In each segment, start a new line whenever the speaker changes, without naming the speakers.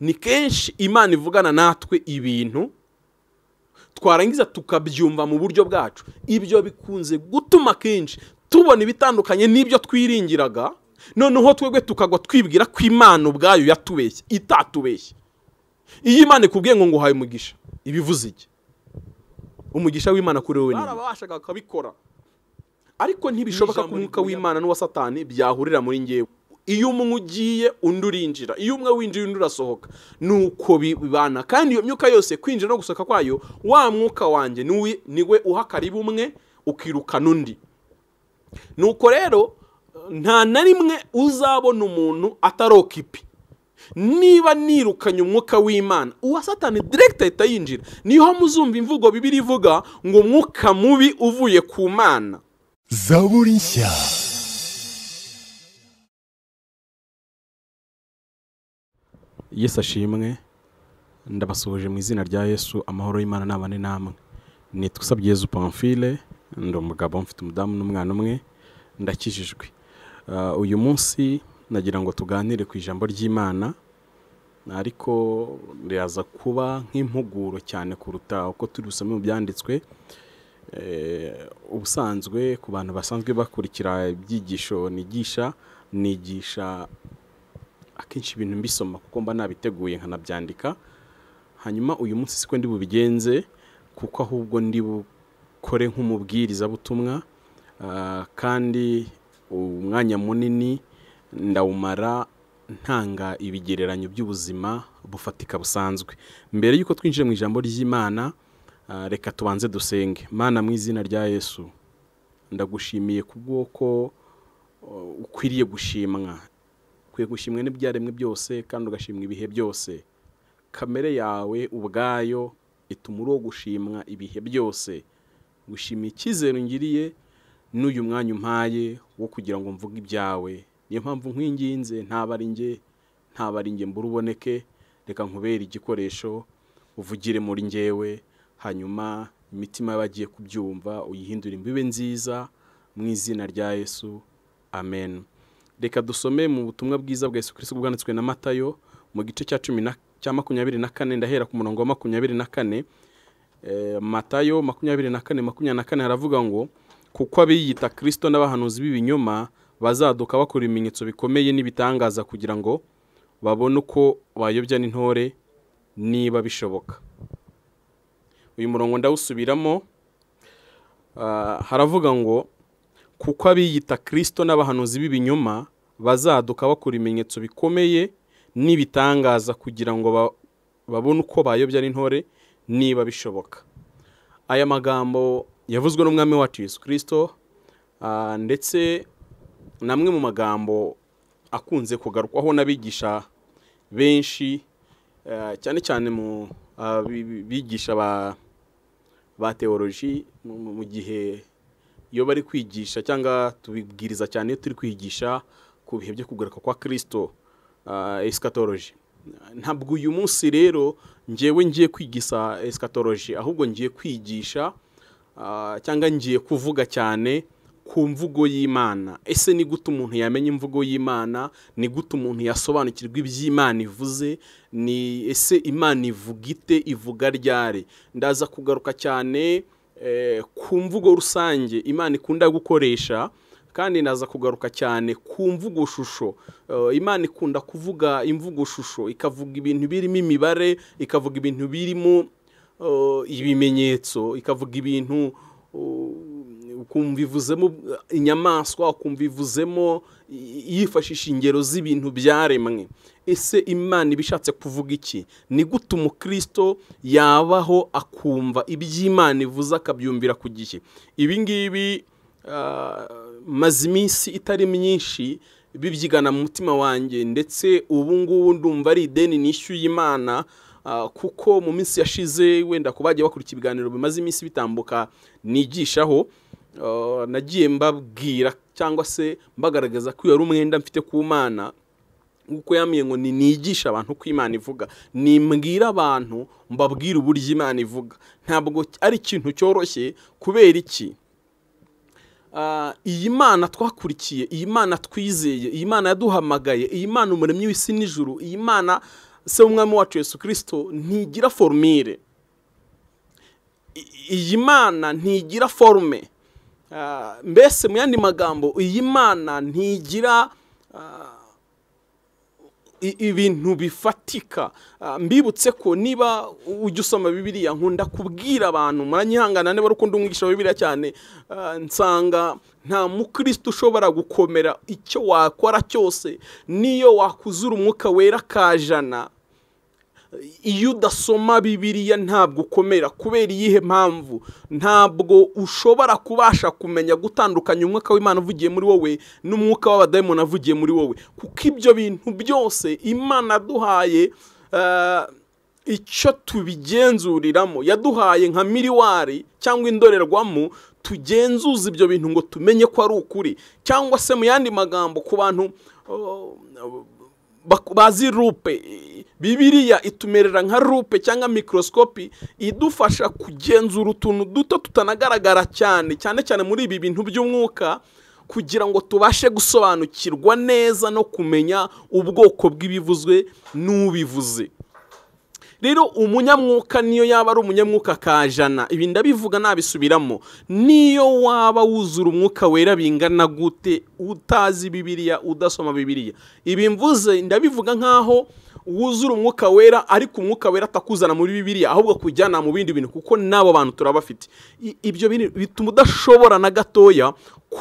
ni kenshi imana ivugana natwe ibintu twarangiza tukabyumva mu buryo bwacu ibyo bikunze gutuma kenshi tubona ibitandukanye n'ibyo twiringiraga noneho twebwe tukagwa twibwira ko imana ubwayo yatubeshye itatubeshye iyo imana ikubwiye ngo nguhaye umugisha ibivuze iki umugisha w'imana kuri wowe niba barabashaga bakabikora ariko ntibishoboka ko umwuka w'imana n'uwa satani byahurira muri ngewe iyo umwe ugiye undi urinjira iyo umwe winjiye undi urasohoka nuko bibana kandi iyo myuka yose kwinjira no gusohoka kwayo wa mwuka wanjye niwe uha karibu umwe ukirukana undi nuko rero nta na rimwe uzabona umuntu ataroka niba nirukanye umwuka w'imana uwa satani direkita ahita yinjira niho muzumva imvugo bibiri ivuga ngo umwuka mubi uvuye ku mana zaburi nshya yesu ashimwe ndabasuhuje mu izina rya yesu amahoro y'imana n'abane namwe nitwa usabye Yezu pamfile ndi umugabo mfite umudamu n'umwana umwe ndakijijwe ah, uyu munsi nagira ngo tuganire ku ijambo ry'imana ariko riraza kuba nk'impuguro cyane kuruta uko turi busome mu byanditswe eh, ubusanzwe ku bantu basanzwe bakurikira ibyigisho nigisha nigisha akenshi ibintu mbisoma kuko mba nabiteguye nkanabyandika hanyuma uyu munsi siko ndi bubigenze kuko ahubwo ndi bukore nk'umubwirizabutumwa ah, kandi umwanya munini ndawumara ntanga ibigereranyo by'ubuzima bufatika busanzwe mbere y'uko twinjira mu ijambo ry'imana ah, reka tubanze dusenge mana mu izina rya yesu ndagushimiye ku oh, ukwiriye gushimwa ukwiye gushimwa n'ibyaremwe byose kandi ugashimwa ibihe byose kamere yawe ubwayo ituma uriho gushimwa ibihe byose gushima icyizere ngiriye n'uyu mwanya umpaye wo kugira ngo mvuge ibyawe niyo mpamvu nkwinginze ari njye ntabare njye mbura uboneke reka nkubere igikoresho uvugire muri ngewe hanyuma imitima y'abagiye kubyumva uyihindure imbibe nziza mu izina rya yesu amen reka dusome mu butumwa bwiza bwa Yesu Kristo bwanditswe na matayo mu gice cya cumi na cya makumyabiri na kane ndahera ku murongo wa makumyabiri na kane eh, matayo makumyabiri na kane makumyabiri na kane haravuga ngo kuko abiyita kirisito n'abahanuzi b'ibinyoma bazaduka bakora ibimenyetso bikomeye n'ibitangaza kugira ngo babone uko bayobya n'intore niba bishoboka uyu murongo ndawusubiramo ah, haravuga ngo kuko abiyita Kristo n'abahanuzi b'ibinyoma bazaduka bakora ibimenyetso bikomeye n'ibitangaza kugira ngo babone uko bayobya n'intore niba bishoboka aya magambo yavuzwe n'umwami wacu Yesu kirisito ndetse namwe mu magambo akunze kugarukwaho n'abigisha benshi cyane cyane mu bigisha ba teoloji mu gihe iyo bari kwigisha cyangwa tubibwiriza cyane iyo turi kwigisha ku bihe byo kugaruka kwa kirisito ah, esikatoroji ntabwo uyu munsi rero ngewe ngiye kwigisa esikatoroji ahubwo ngiye kwigisha ah, cyangwa ngiye kuvuga cyane ku mvugo y'imana ese ni gute umuntu yamenya imvugo y'imana ni gute umuntu yasobanukirwa iby'imana ivuze ni ese imana ivuga ite ivuga ryari ndaza kugaruka cyane Eh, ku mvugo rusange imana ikunda gukoresha kandi naza kugaruka cyane ku mvugo shusho eh, imana ikunda kuvuga imvugo shusho ikavuga ibintu birimo imibare ikavuga ibintu birimo eh, ibimenyetso ikavuga ibintu oh, ukumva ivuzemo inyamaswa ukumva ivuzemo yifashisha ingero z'ibintu byaremwe ese imana iba ishatse kuvuga iki ni gute umukristo yabaho akumva iby'imana ivuze akabyumvira ku gihe ibi ngibi ah, maze iminsi itari myinshi bibyigana mu mutima wanjye ndetse ubu ngubu ndumva ari ideni nishyuye imana ah, kuko mu minsi yashize wenda ku bagiye bakora ikiganiro bimaze iminsi bitambuka nigishaho Oh, nagiye mbabwira cyangwa se mbagaragaza ko iyo ari umwenda mfite ku mana nk'uko yambwiye ngo nigishe abantu ko imana ivuga nimbwire abantu mbabwira uburyo imana ivuga ntabwo ari ikintu cyoroshye kubera iki ah, iyi mana twakurikiye iyi mana twizeye iyi mana yaduhamagaye iyi mana umuremyi w'isi n'ijuru iyi mana se w'umwami wacu Yesu kirisito ntigira forumire iyi mana ntigira forume Ah, mbese mu yandi magambo iyi mana ntigira ah, ibintu bifatika ah, mbibutse ko niba ujya usoma bibiriya nkunda kubwira abantu muranyihangana niba ukunda umwigisha bibiriya cyane nsanga nta mukristo ushobora gukomera icyo wakora cyose niyo wakuzura umwuka wera kajana iyo udasoma bibiriya ntabwo ukomera kubera iyihe mpamvu ntabwo ushobora kubasha kumenya gutandukanya umwuka w'imana uvugiye muri wowe n'umwuka w'abadayimoni avugiye muri wowe kuko ibyo bintu byose imana aduhaye eh, icyo tubigenzuriramo yaduhaye nka miriwari cyangwa indorerwamo tugenzuza ibyo bintu ngo tumenye ko ari ukuri cyangwa se mu yandi magambo ku bantu oh, bazi rupe bibiriya itumerera nka rupe cyangwa mikorosikopi idufasha kugenzura utuntu duto tutanagaragara cyane cyane cyane muri ibi bintu by'umwuka kugira ngo tubashe gusobanukirwa neza no kumenya ubwoko bw'ibivuzwe n'ubivuze rero umunyamwuka niyo yaba ari umunyamwuka ka jana ibi ndabivuga nabisubiramo niyo waba wuzura umwuka wera bingana gute utazi bibiriya udasoma bibiriya ibi mvuze ndabivuga nk'aho wuzura umwuka wera ariko umwuka wera atakuzana muri bibiriya ahubwo akujyana mu bindi bintu kuko n'abo bantu turabafite ibyo bituma udashobora na gatoya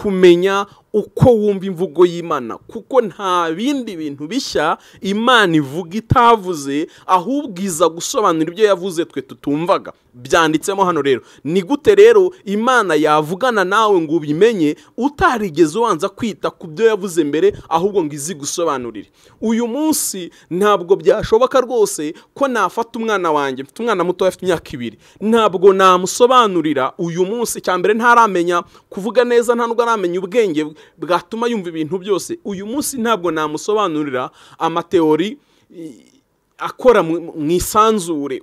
kumenya uko wumva imvugo y'imana kuko nta bindi bintu bishya imana ivuga itavuze ahubwo iza gusobanura ibyo yavuze twe tutumvaga byanditsemo hano rero ni gute rero imana yavugana nawe ngo ubimenye utarigeze ubanza kwita ku byo yavuze mbere ahubwo ngo izi gusobanurire uyu munsi ntabwo byashoboka rwose ko nafata umwana wanjye mfite umwana muto afite imyaka ibiri ntabwo namusobanurira uyu munsi cya mbere ntaramenya kuvuga neza nta aramenya ubwenge bwatuma yumva ibintu byose uyu munsi ntabwo namusobanurira amateori akora mu isanzure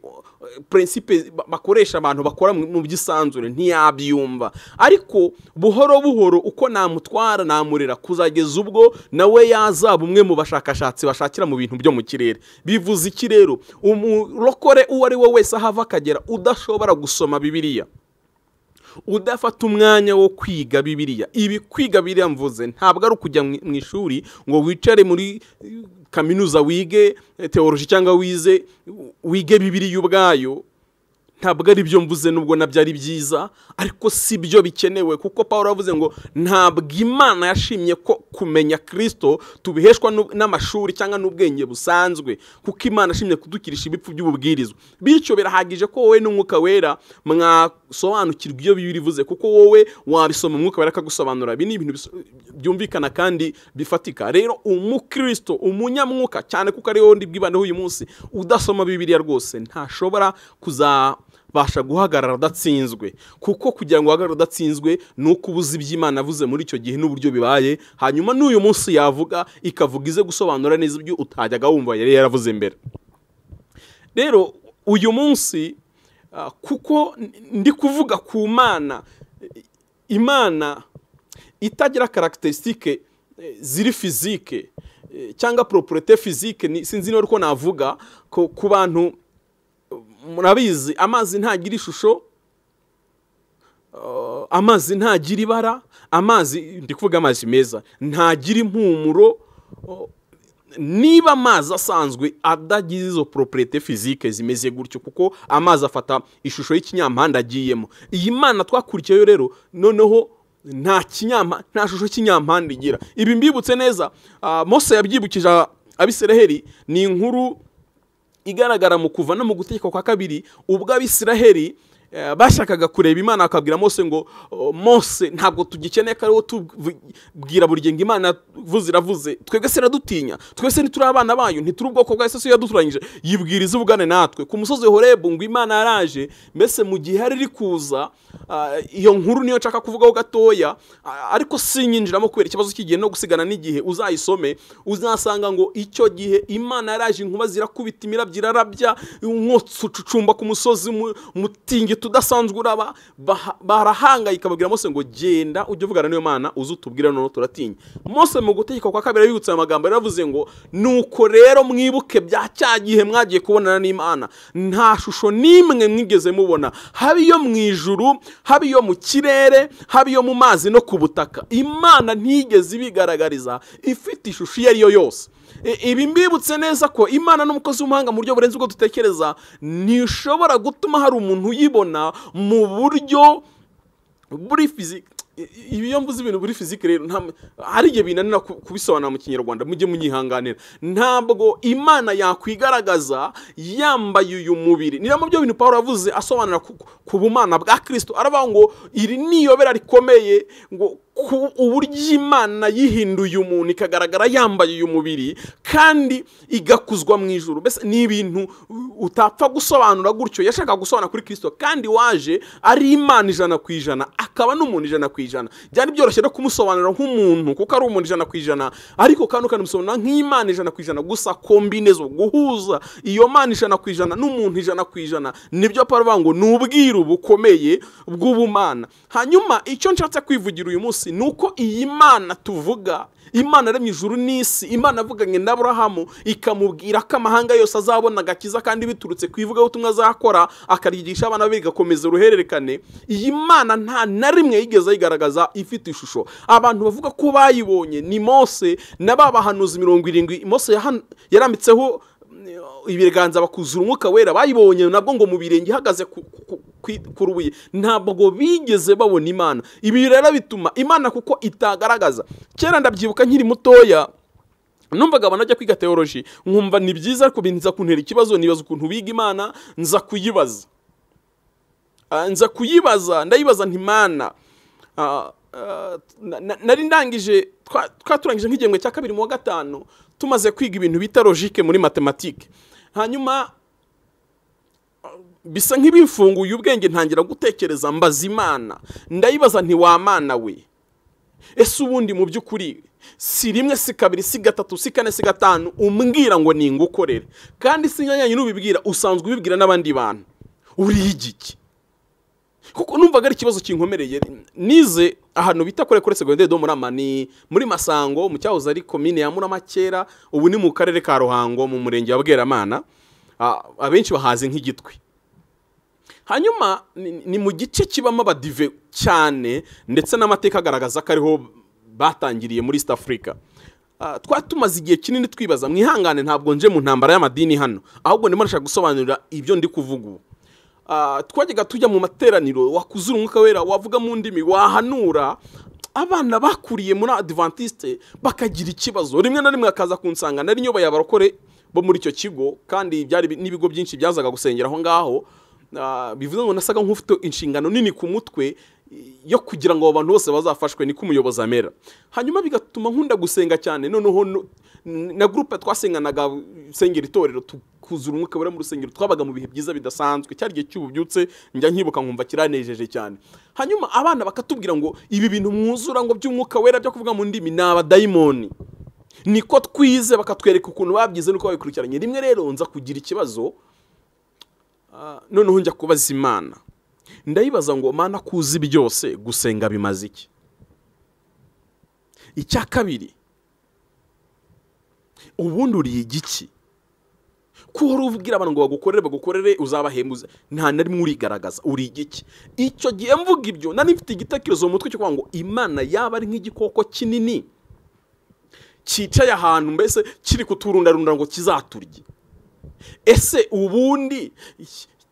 prinsipe bakoresha abantu bakora mu by'isanzure ntiyabyumva ariko buhoro buhoro uko namutwara namurira kuzageza ubwo nawe yazaba umwe mu bashakashatsi bashakira mu bintu byo mu kirere bivuze iki rero umurokore uwo ari we wese ahava akagera udashobora gusoma bibiliya udafata umwanya wo kwiga bibiriya ibi kwiga biriya mvuze ntabwo ari ukujya mu ishuri ngo wicare muri kaminuza wige eh, teoroshi cyangwa wize wige bibiriya ubwayo ntabwo ari byo mvuze nubwo nabyo ari byiza ariko si byo bikenewe kuko paul yavuze ngo ntabwo imana yashimye ko kumenya kirisito tubiheshwa n'amashuri cyangwa n'ubwenge busanzwe kuko imana ashimye kudukirisha ibipfu by'ububwirizwa bityo birahagije ko wowe n'umwuka wera mwa usobanukirwa iyo biba bivuze kuko wowe wabisoma umwuka barakagusobanura ibi ni ibintu byumvikana kandi bifatika rero umukristo umunyamwuka cyane kuko ariwe wundi bwibandeho uyu munsi udasoma bibiriya rwose ntashobora kuzabasha guhagarara udatsinzwe kuko kugira ngo uhagarare udatsinzwe ni uko ubuze iby'imana avuze muri icyo gihe n'uburyo bibaye hanyuma n'uyu munsi yavuga ikavuga ize gusobanura neza ibyo utajyaga wumva yari yaravuze mbere rero uyu munsi Ah, kuko ndi kuvuga ku mana imana itagira karagiterisitike eh, ziri fizike eh, cyangwa poroporete fizike sinzi niba uko navuga ko ku bantu eh, murabizi amazi ntagira ishusho amazi ntagira ibara amazi ndi kuvuga amazi meza ntagira impumuro niba amazi asanzwe adagize izo poroperete fizike zimeze gutyo kuko amazi afata ishusho y'ikinyampande agiyemo iyi mana twakurikiyeyo rero noneho nta kinyama nta shusho kinyampande igira ibi mbibutse neza ah, mose yabyibukije abisiraheri ni inkuru igaragara mu kuva no mu gutegeka kwa kabiri ubwo abisiraheri Eh, bashakaga kureba imana akabwira mose ngo oh, mose ntabwo tugikeneye ko ariwo tubwira buri gihe ngo imana vuze iravuze twebwe se iradutinya twese ntituri abana bayo ntituri ubwoko bwa esesi yaduturanyije yibwiriza ubugane natwe ku musozi horebu ngo imana yaraje mbese mu gihe hari iri kuza eh, iyo nkuru niyo nshaka kuvugaho gatoya eh, ariko sinyinjiramo kubera ikibazo cy'igihe no gusigana n'igihe uzayisome uzasanga ngo icyo gihe imana yaraje inkuba zirakubita imirabyo irarabya umwotsi ucucumba ku musozi umutingi tudasanzwe udasanzwe uraba barahangayika babwira Mose ngo genda ujye uvugana n'iyo mana uze utubwire noneho turatinya Mose mu gutegeka kwa kabiri yibutsa amagambo yaravuze ngo nuko rero mwibuke bya cya gihe mwagiye kubonana n'imana nta shusho n'imwe mwigeze mubona haba iyo mu ijuru haba iyo mu kirere haba iyo mu mazi no ku butaka imana ntigeze ibigaragariza ifite ishusho iyo ari yo yose E, ibi mbibutse neza ko imana n'umukozi w'umuhanga mu buryo burenze ubwo dutekereza ntishobora gutuma hari umuntu uyibona mu buryo buri fiziki iyo mvuze ibintu buri fiziki rero hari igihe binanira kubisobanura mu kinyarwanda mujye munyihanganira ntabwo imana yakwigaragaza yambaye uyu mubiri ni mu byo bintu paul avuze asobanura ku bumana bwa kirisito aravuga ngo iri ni iyobera rikomeye ngo uburyo imana yihinduye umuntu ikagaragara yambaye uyu mubiri kandi igakuzwa mu ijoro mbese ni ibintu utapfa gusobanura gutyo yashaka gusobanura kuri kirisito kandi waje ari imana ijana ku ijana akaba n'umuntu ijana ku ijana byari byoroshye no kumusobanura nk'umuntu kuko ari umuntu ijana ku ijana ariko kandi ukanamusobanura nk'imana ijana ku ijana gusa kombinezo guhuza iyo mana ijana ku ijana n'umuntu ijana ku ijana nibyo paravuga ngo ni ubwiru bukomeye bw'ubumana hanyuma icyo nshatse kwivugira uyu munsi munsi ni uko iyi mana tuvuga imana aremye ijuru n'isi imana avuganye n'aburahamu ikamubwira ko amahanga yose azabona agakiza kandi biturutse ku ivugabutumwa azakora akaryigisha abana be igakomeza uruhererekane iyi mana nta na rimwe yigeze ayigaragaza ifite ishusho abantu bavuga ko bayibonye ni mose na ba bahanuzi mirongo irindwi mose yarambitseho ibiganza bakuzura umwuka wera bayibonye nabwo ngo mu birenge ihagaze ku rubuye ntabwo bigeze babona imana ibi rero bituma imana kuko itagaragaza kera ndabyibuka nkiri mutoya numvaga abantu ajya kwiga teoloji nkumva ni byiza nza kuntera ikibazo nibaza ukuntu biga imana nza kuyibaza ah, nza kuyibaza ndayibaza ntimana ah, ah, nari ndangije twaturangije nk'igihembwe cya kabiri mu wa gatanu tumaze kwiga ibintu bita logike muri matematike hanyuma uh, bisa nk'ibimfunguye ubwenge ntangira gutekereza mbaza imana ndayibaza ntiwamana we ese ubundi mu by'ukuri si rimwe si kabiri si gatatu si kane si gatanu umbwira ngo ni ingukorere kandi si nyanya nyine ubibwira usanzwe ubibwira n'abandi bantu uriye igiki kuko numvaga ari ikibazo kinkomereye nize ahantu bita kure kure segonderi do murama ni muri masango mu cyahoze ari komine ya murama kera ubu ni mu karere ka ruhango mu murenge wa bweramana ah, abenshi bahazi nk’igitwe hanyuma ni mu gice kibamo abadive cyane ndetse n'amateka agaragaza ko ariho batangiriye muri east africa ah, twatumaze igihe kinini twibaza mwihangane ntabwo nje mu ntambara y'amadini hano ahubwo ndimo nashaka gusobanurira ibyo ndi kuvuga ubu Ah, twajyaga tujya mu materaniro wakuzura umwuka wera wavuga mu ndimi wahanura abana bakuriye muri adivantisite bakagira ikibazo rimwe na rimwe akaza kunsanga nari nyoboye yabarokore bo muri icyo kigo kandi byari n'ibigo byinshi byazaga gusengera aho ngaho ah, bivuze ngo nasaga nk'ufite inshingano nini ku mutwe yo kugira ngo abantu bose bazafashwe niko umuyobozi amera hanyuma bigatuma nkunda gusenga cyane noneho na gurupe twasenganaga sengera itorero kuzura umwuka wera mu rusengero twabaga mu bihe byiza bidasanzwe cyari igihe cy'ububyutse njya nkibuka nkumva kiranejeje cyane hanyuma abana bakatubwira ngo ibi bintu mwuzura ngo by'umwuka wera byo kuvuga mu ndimi ni abadayimoni niko twize bakatwereka ukuntu babyize nuko babikurikiranye rimwe rero nza kugira ikibazo ah, noneho njya kubaza imana ndayibaza ngo mana kuzi byose gusenga bimaze iki icya kabiri ubundi uriye igiki ko uhora ubwira abantu ngo bagukorere bagukorere uzabahembuze nta na rimwe urigaragaza uri igiki icyo gihe mvuga ibyo nari mfite igitekerezo mu mutwe cyo kuvuga ngo imana yaba ari nk'igikoko kinini cyicaye ahantu mbese kiri kuturundarunda ngo kizaturye ese ubundi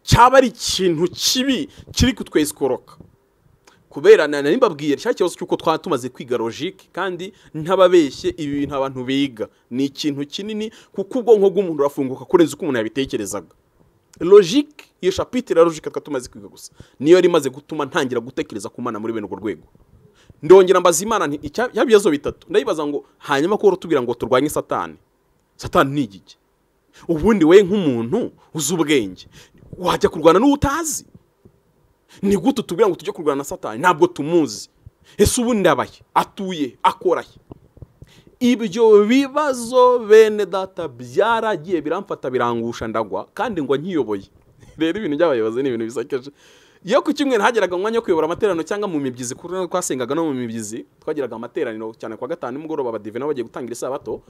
cyaba ari ikintu kibi kiri kutwesikoroka kubera nimbabwiye nshya kibazo cy'uko twaba tumaze kwiga logike kandi ntababeshye ibintu abantu biga ni ikintu kinini kuko ubwonko bw'umuntu urafunguka kurenza uko umuntu yabitekerezaga logike iyo shapitire ya logike twaba tumaze kwiga gusa niyo yari imaze gutuma ntangira gutekereza ku mana muri bene urwo rwego ndongera mbaza imana ibibazo bitatu ndayibaza ngo hanyuma ko tubwira ngo turwanye satani satani ni igiki ubundi we nk'umuntu uzi ubwenge wajya kurwana n'uwo utazi ni gute tubwira ngo tujye kurwana na satani ntabwo tumuzi ese ubu abaye atuye akoraye ibyo bibazo bene data byaragiye biramfata birangusha ndagwa kandi ngo nkiyoboye rero ibintu by'abayobozi ni ibintu bisakeje iyo ku cyumweru hageraga umwanya wo kuyobora amateraniro cyangwa mu mibyizi twasengaga no mu mibyizi twagiraga amateraniro cyane kwa gatanu nimugoroba abadive nabo bagiye gutanga isabato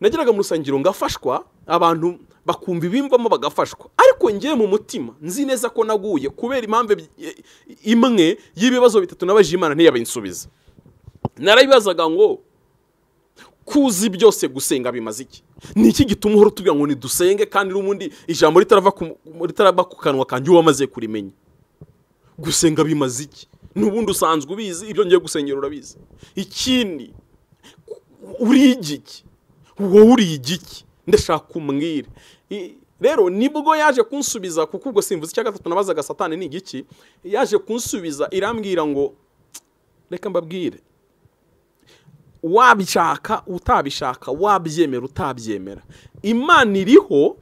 nageraga mu rusengero ngafashwa abantu bakumva ibimvamo bagafashwa ariko ngewe mu mutima nzi neza ko naguye kubera impamvu imwe y'ibibazo bitatu nabajije imana ntiyabinsubiza Narayibazaga ngo kuzi byose gusenga bimaze iki ni iki gituma uhora utubwira ngo ntidusenge kandi n'ubundi ijambo ritarava ku kanwa kanjye uba wamaze kurimenya gusenga bimaze iki n'ubundi usanzwe ubizi ibyo ngiye gusengera urabizi ikindi uriye igiki wowe uriye igiki ndashaka umbwire rero nibwo yaje kunsubiza kuko ubwo simvuze icya gatatu nabazaga satani ni igiki yaje kunsubiza irambwira ngo reka mbabwire wabishaka utabishaka wabyemera utabyemera imana iriho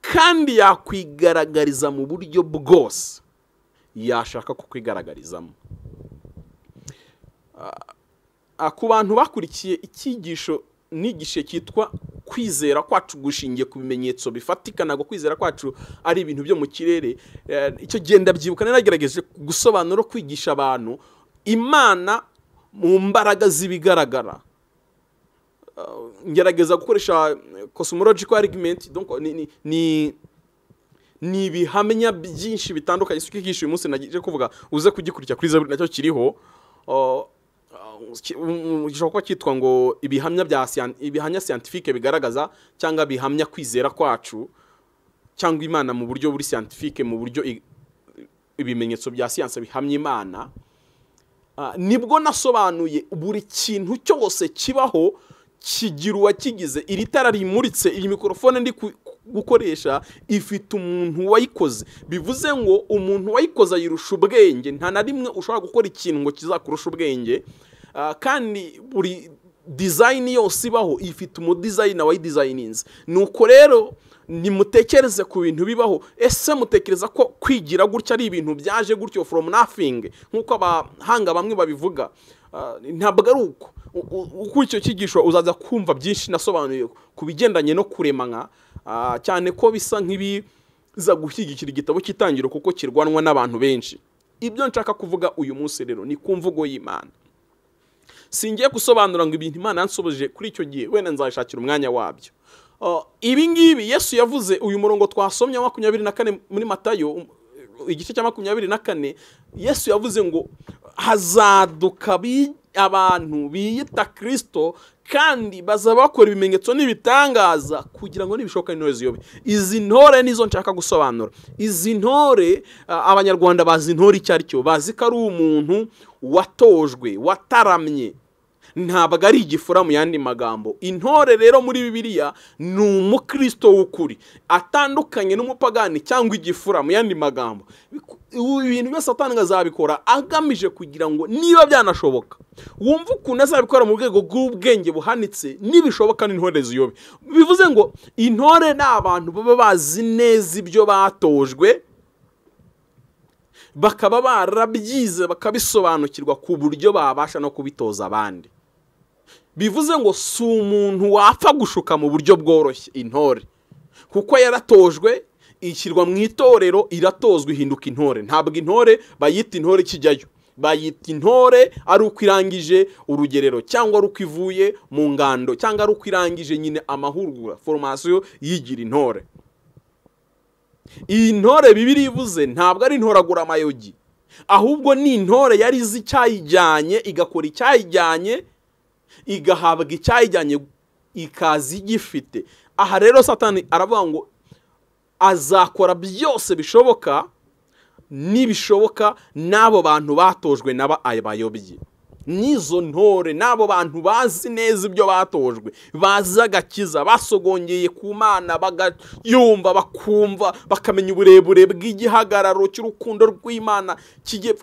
kandi yakwigaragariza mu buryo bwose yashaka kukwigaragarizamo ah, Ah, ku bantu bakurikiye icyigisho n'igishe cyitwa kwizera kwacu gushingiye ku bimenyetso bifatika ntabwo kwizera kwacu ari ibintu byo mu kirere eh, icyo gihe ndabyibuka nagerageje gusobanura kwigisha abantu imana mu mbaraga z'ibigaragara eh, ngerageza gukoresha cosmological argument ni ni ibihamya byinshi bitandukanye si uko uyu munsi nagiye kuvuga uze kugikurikira kuri zeru nacyo kiriho oh, Um, um, gishobora kuba cyitwa ngo ibihamya bya ibihamya siyantifike bigaragaza cyangwa bihamya kwizera kwacu cyangwa imana mu buryo buri siyantifike mu buryo ibimenyetso bya siyansi bihamya imana ah, nibwo nasobanuye buri kintu cyose kibaho kigira uwakigize iri tara rimuritse iyi mikorofone ndi gukoresha ifite umuntu wayikoze bivuze ngo umuntu wayikoze ayirusha ubwenge nta na rimwe ushobora gukora ikintu ngo kizakurusha ubwenge Ah, kandi buri dizayini yose ibaho ifite umudizayina wayidizayininze nuko rero nimutekereze ku bintu bibaho ese mutekereza ko kwigira gutya ari ibintu byaje gutyo from nothing nk'uko abahanga bamwe babivuga ah, ntabwo ari uko uko icyo cyigisho uzaza kumva byinshi nasobanuye ku bigendanye no kuremana ah, cyane ko bisa nk'ibiza gushyigikira igitabo cy'itangiro kuko kirwanwa n'abantu benshi ibyo nshaka kuvuga uyu munsi rero ni ku mvugo y'imana singiye gusobanura ngo ibintu imana yansobeje kuri icyo gihe wenda nzashakira umwanya wabyo uh, ibi ngibi yesu yavuze uyu murongo twasomye wa makumyabiri na kane muri matayo um, igice cya makumyabiri na kane yesu yavuze ngo hazaduka abantu biyita kirisito kandi bazaba bakora ibimenyetso n'ibitangaza kugira ngo nibishoboka intore ziyobe izi ntore nizo nshaka gusobanura izi ntore uh, abanyarwanda bazi intore icyo ari cyo bazi ko ari umuntu watojwe wataramye ntabwo ari igifura mu yandi magambo intore rero muri bibiliya ni umukristo w'ukuri atandukanye n'umupagani cyangwa igifura mu yandi magambo ibintu byose atanga azabikora agamije kugira ngo niba byanashoboka wumve ukuntu azabikora mu rwego rw'ubwenge buhanitse nibishoboka n'intore ziyobe bivuze ngo intore ni abantu baba bazi neza ibyo batojwe bakaba barabyize bakabisobanukirwa ku buryo babasha no kubitoza abandi bivuze ngo si umuntu wapfa gushuka mu buryo bworoshye intore kuko yaratojwe ishyirwa mu itorero iratozwa ihinduka intore ntabwo intore bayita intore kijyayo bayita intore ari uko irangije urugerero cyangwa ari uko ivuye mu ngando cyangwa ari uko irangije nyine amahugura foromasiyo yigira intore iyi ntore bibiri ivuze ntabwo ari intoragura amayogi ahubwo ni intore yari izi icyayijyanye igakora icyayijyanye igahabwa icyayijyanye ikazi igifite aha rero satani aravuga ngo azakora byose bishoboka n'ibishoboka n'abo bantu batojwe n'aba abayobyi n'izo ntore n'abo bantu bazi neza ibyo batojwe bazi agakiza basogongeye ku mana bagayumva bakumva bakamenya uburebure bw'igihagararo cy'urukundo rw'imana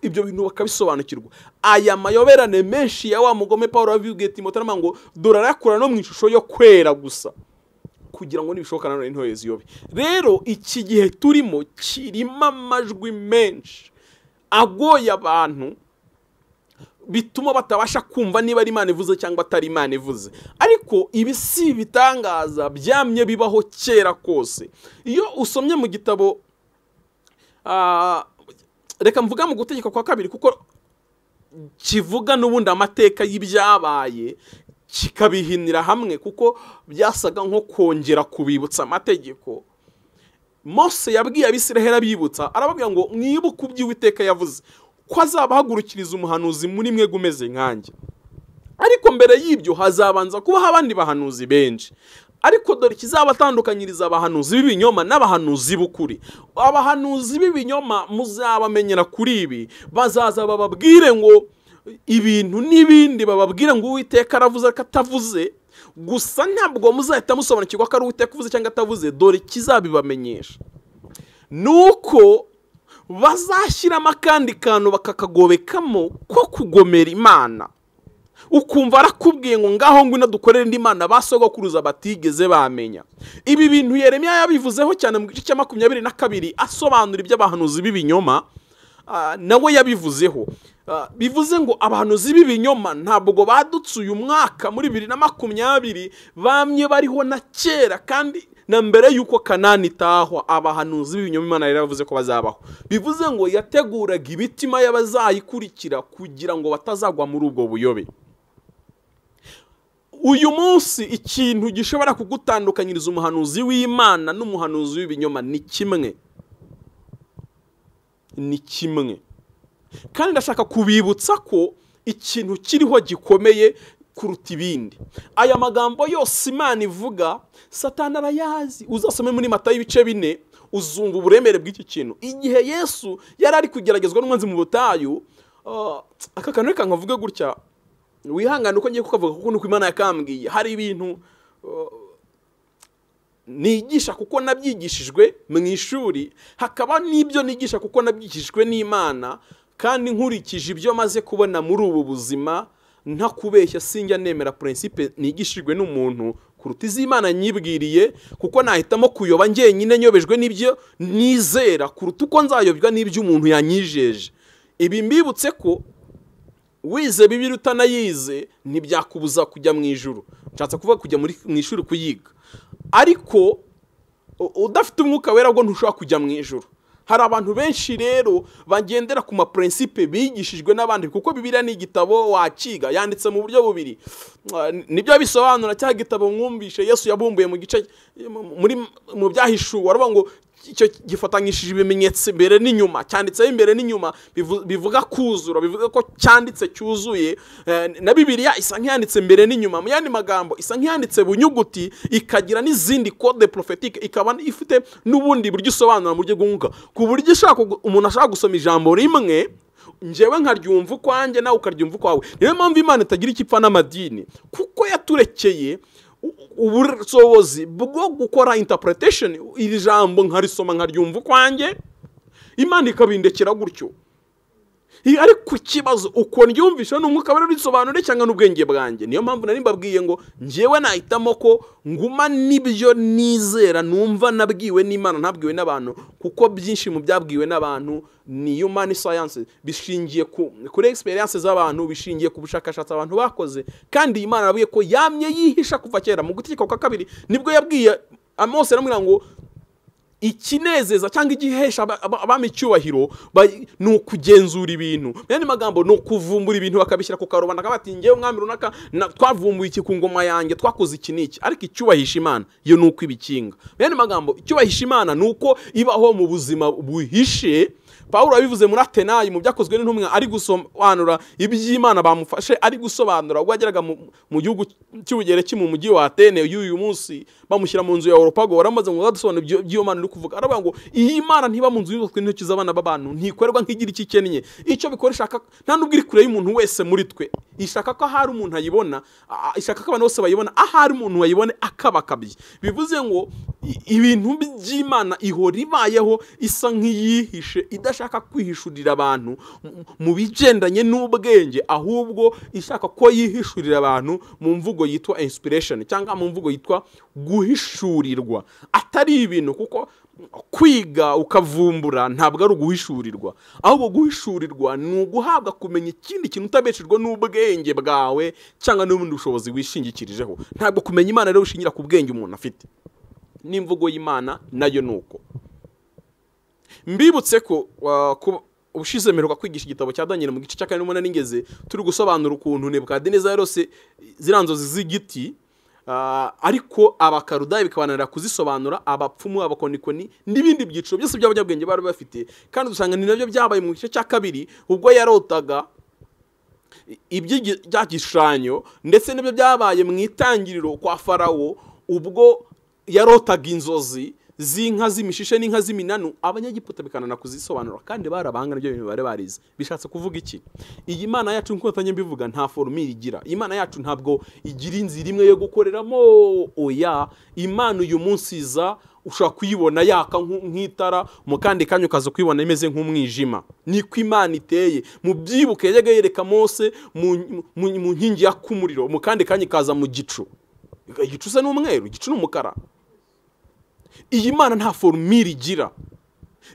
ibyo bintu bakabisobanukirwa aya mayoberane menshi ya wa mugome paul wabibwiye timote ngo dore arayakura no mu ishusho yo kwera gusa kugira ngo nibishoboka nanone intoye ziyobe rero iki gihe turimo kirimo amajwi menshi agoye abantu bituma batabasha kumva niba ari imana ivuze cyangwa atari imana ivuze ariko ibi si ibitangaza byamye bibaho kera kose iyo usomye mu gitabo ah, reka mvuga mu gutegeka kwa kabiri kuko kivuga n'ubundi amateka y'ibyabaye kikabihinira hamwe kuko byasaga nko kongera kubibutsa amategeko mose yabwiye abisiraheli abibutsa arababwira ngo mwibuke uby'uwiteka yavuze ko azabahagurukiriza umuhanuzi muri mwe umeze nkanjye ariko mbere y'ibyo hazabanza kubaho abandi bahanuzi benshi ariko dore ikizabatandukanyiriza abahanuzi b'ibinyoma n'abahanuzi b'ukuri abahanuzi b'ibinyoma muzabamenyera kuri ibi bazaza bababwire ngo ibintu n'ibindi bababwira ngo uwiteka aravuze ariko atavuze gusa ntabwo muzahita musobanukirwa ko ari uwiteka uvuze cyangwa atavuze dore ikizabibamenyesha ni uko bazashyiramo akandi kantu bakakagobekamo ko kugomera imana ukumva arakubwiye ngo ngaho ngwino dukorere indi mana basogokuruza batigeze bamenya ibi bintu yeremiya yabivuzeho cyane mu gice cya makumyabiri na kabiri asobanura ibyo b'ibinyoma Ah, nawe yabivuzeho ah, bivuze ngo abahanuzi b'ibinyoma ntabwo badutse uyu mwaka muri bibiri na makumyabiri bamye bariho na kera kandi na mbere y'uko kanani itahwa abahanuzi b'ibinyoma imana yari yavuze ko bazabaho bivuze ngo yateguraga imitima y'abazayikurikira kugira ngo batazagwa muri ubwo buyobe uyu munsi ikintu gishobora kugutandukanyiriza umuhanuzi w'imana n'umuhanuzi w'ibinyoma ni kimwe ni kimwe kandi ndashaka kubibutsa ko ikintu kiriho gikomeye kuruta ibindi aya magambo yose imana ivuga satana arayazi uzasome muri mata y'ibice bine uzumva uburemere bw'iki kintu igihe yesu yari ari kugeragezwa n'umwanzi mu butayu uh, aka kantu reka nkavuge gutya wihangane uko ngiye kukavuga kuko nuko imana yakambwiye hari ibintu uh, nigisha kuko nabyigishijwe mu ishuri hakaba n'ibyo nigisha kuko nabyigishijwe n'imana kandi nkurikije ibyo maze kubona muri ubu buzima ntakubeshya sinjya nemera purinsipe nigishijwe n'umuntu kuruta Imana nyibwiriye kuko nahitamo kuyoba njyenyine nyobejwe n'ibyo nizera kuruta uko nzayobwa n'ibyo umuntu yanyijeje ibi mbibutse ko wize bibiri utanayize ntibyakubuza kujya mu ijuru nshatse kuvuga kujya mu ishuri kuyiga ariko udafite umwuka wera bwo ntushobora kujya mu ijoro hari abantu benshi rero bagendera ku mapurinsipe bigishijwe n'abandi kuko bibiriya ni igitabo wakiga yanditse mu buryo bubiri ah, nibyo bisobanura cya gitabo mwumvishe yesu yabumbuye mu gice mu byahishuwe aravuga ngo icyo gifatanyishije ibimenyetso imbere n'inyuma cyanditseho imbere n'inyuma bivuga kuzura bivuga ko cyanditse cyuzuye eh, na bibiliya isa nk'iyanditse imbere n'inyuma mu yandi magambo isa nk'iyanditse bunyuguti ikagira n'izindi kode porofetike ikaba ifite n'ubundi buryo isobanura mu buryo bw'umwuka ku buryo umuntu ashaka gusoma ijambo rimwe ngewe nkaryumva ukwanjye nawe ukaryumva ukwawe niyo mpamvu imana itagira icyo ipfa n'amadini kuko yaturekeye ubushobozi bwo gukora interpretation iri jambo nkarisoma nkaryumva ukwanjye imana ikabindekera gutyo Ari ku kibazo uko ryumvise n'umwuka wari risobanure cyangwa n'ubwenge bwanjye niyo mpamvu nari mbabwiye ngo ngewe nahitamo ko nguma n'ibyo nizera numva nabwiwe n'imana ntabwiwe n'abantu kuko byinshi mu byabwiwe n'abantu ni humani sayanse bishingiye kuri egisperiyanse z'abantu bishingiye ku bushakashatsi abantu bakoze kandi iyi mana yabwiye ko yamye yihisha kuva kera mu gutegeka kwa kabiri nibwo yabwiye amose aramubwira ngo ikinezeza cyangwa igihesha abami icyubahiro ni ukugenzura ibintu mu yandi magambo ni ukuvumbura ibintu bakabishyira ku karubanda bati ngewe umwami runaka twavumbuye iki ku ngoma yanjye twakoze iki n'iki ariko icyubahisha imana iyo ni uko ibikinga mu magambo icyubahisha imana ni uko ibaho mu buzima buhishe paul wabivuze muri atenayi mu byakozwe n'intumwa ari gusobanura iby'imana bamufashe ari gusobanura ubwo yageraga mu gihugu cy'ubugereki mu mujyi wa atene y'uyu munsi bamushyira mu nzu ya oropago waramaze ngo uzadusobanure by'iyo mana uri kuvuga aravuga ngo iyi mana ntiba mu nzu yubatswe n'intoki z'abana b'abantu ntikorerwa nk'igira icyo ikennye icyo bikora ishaka nta n'ubwo iri kure y'umuntu wese muri twe ishaka ko ahari umuntu ayibona ishaka ko abantu bose bayibona ahari umuntu wayibone akabakabye bivuze ngo ibintu by'imana ihora ibayeho isa nk'iyihishe idashaka kwihishurira abantu mu bigendanye n'ubwenge ahubwo ishaka ko yihishurira abantu mu mvugo yitwa inspiration cyangwa mu mvugo yitwa gu uguhishurirwa atari ibintu kuko kwiga ukavumbura ntabwo ari uguhishurirwa ahubwo guhishurirwa ni uguhabwa kumenya ikindi kintu utabeshejwe n'ubwenge bwawe cyangwa n'ubundi bushobozi wishingikirijeho ntabwo kumenya imana rero ushingira ku bwenge umuntu afite n'imvugo y'imana nayo ni uko mbibutse ko ubushize mperuka kwigisha igitabo cya daniel mu gice cya kane n'umunani nigeze turi gusobanura ukuntu nebukadinezero yose ziriya nzozi z'igiti Ah, ariko abakaruda bikabananira kuzisobanura abapfumu abakonikoni n'ibindi byiciro byose by'abanyabwenge bari bafite kandi usanga ni nabyo byabaye mu gice cya kabiri ubwo yarotaga ibya gishushanyo ndetse n'ibyo byabaye mu itangiriro kwa farawo ubwo yarotaga inzozi z'inka z'imishishe n'inka z'iminanu abanyagiputa bikanana kuzisobanura kandi barabanga nabyo bintu bari barize bishatse kuvuga iki iyi mana yacu nk'uko ntange mbivuga nta forume igira imana yacu ntabwo igira inzira imwe yo gukoreramo oya imana uyu munsi iza ushobora kuyibona yaka nk'itara mu kandi kanya ukaza kuyibona imeze nk'umwijima niko imana iteye mu byibuke yajyaga yereka mose mu nkingi ya umuriro mu kandi kanya ikaza mu gicu igicu usa n'umweru igicu n’umukara. iyi mana nta forumire igira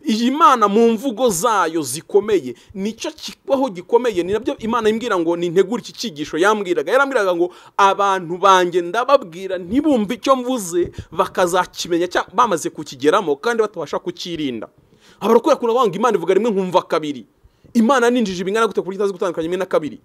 iyi mana mu mvugo zayo zikomeye nicyo kibaho gikomeye ni nabyo imana imbwira ngo nintegure iki cyigisho yambwiraga yarambwiraga ngo abantu banjye ndababwira ntibumve icyo mvuze bakazakimenya bamaze kukigeramo kandi batabasha kukirinda abarakora kubona ngo imana ivuga rimwe nkumva kabiri imana ninjije ibingana gute ku buryo itazi gutandukanya rimwe na kabiri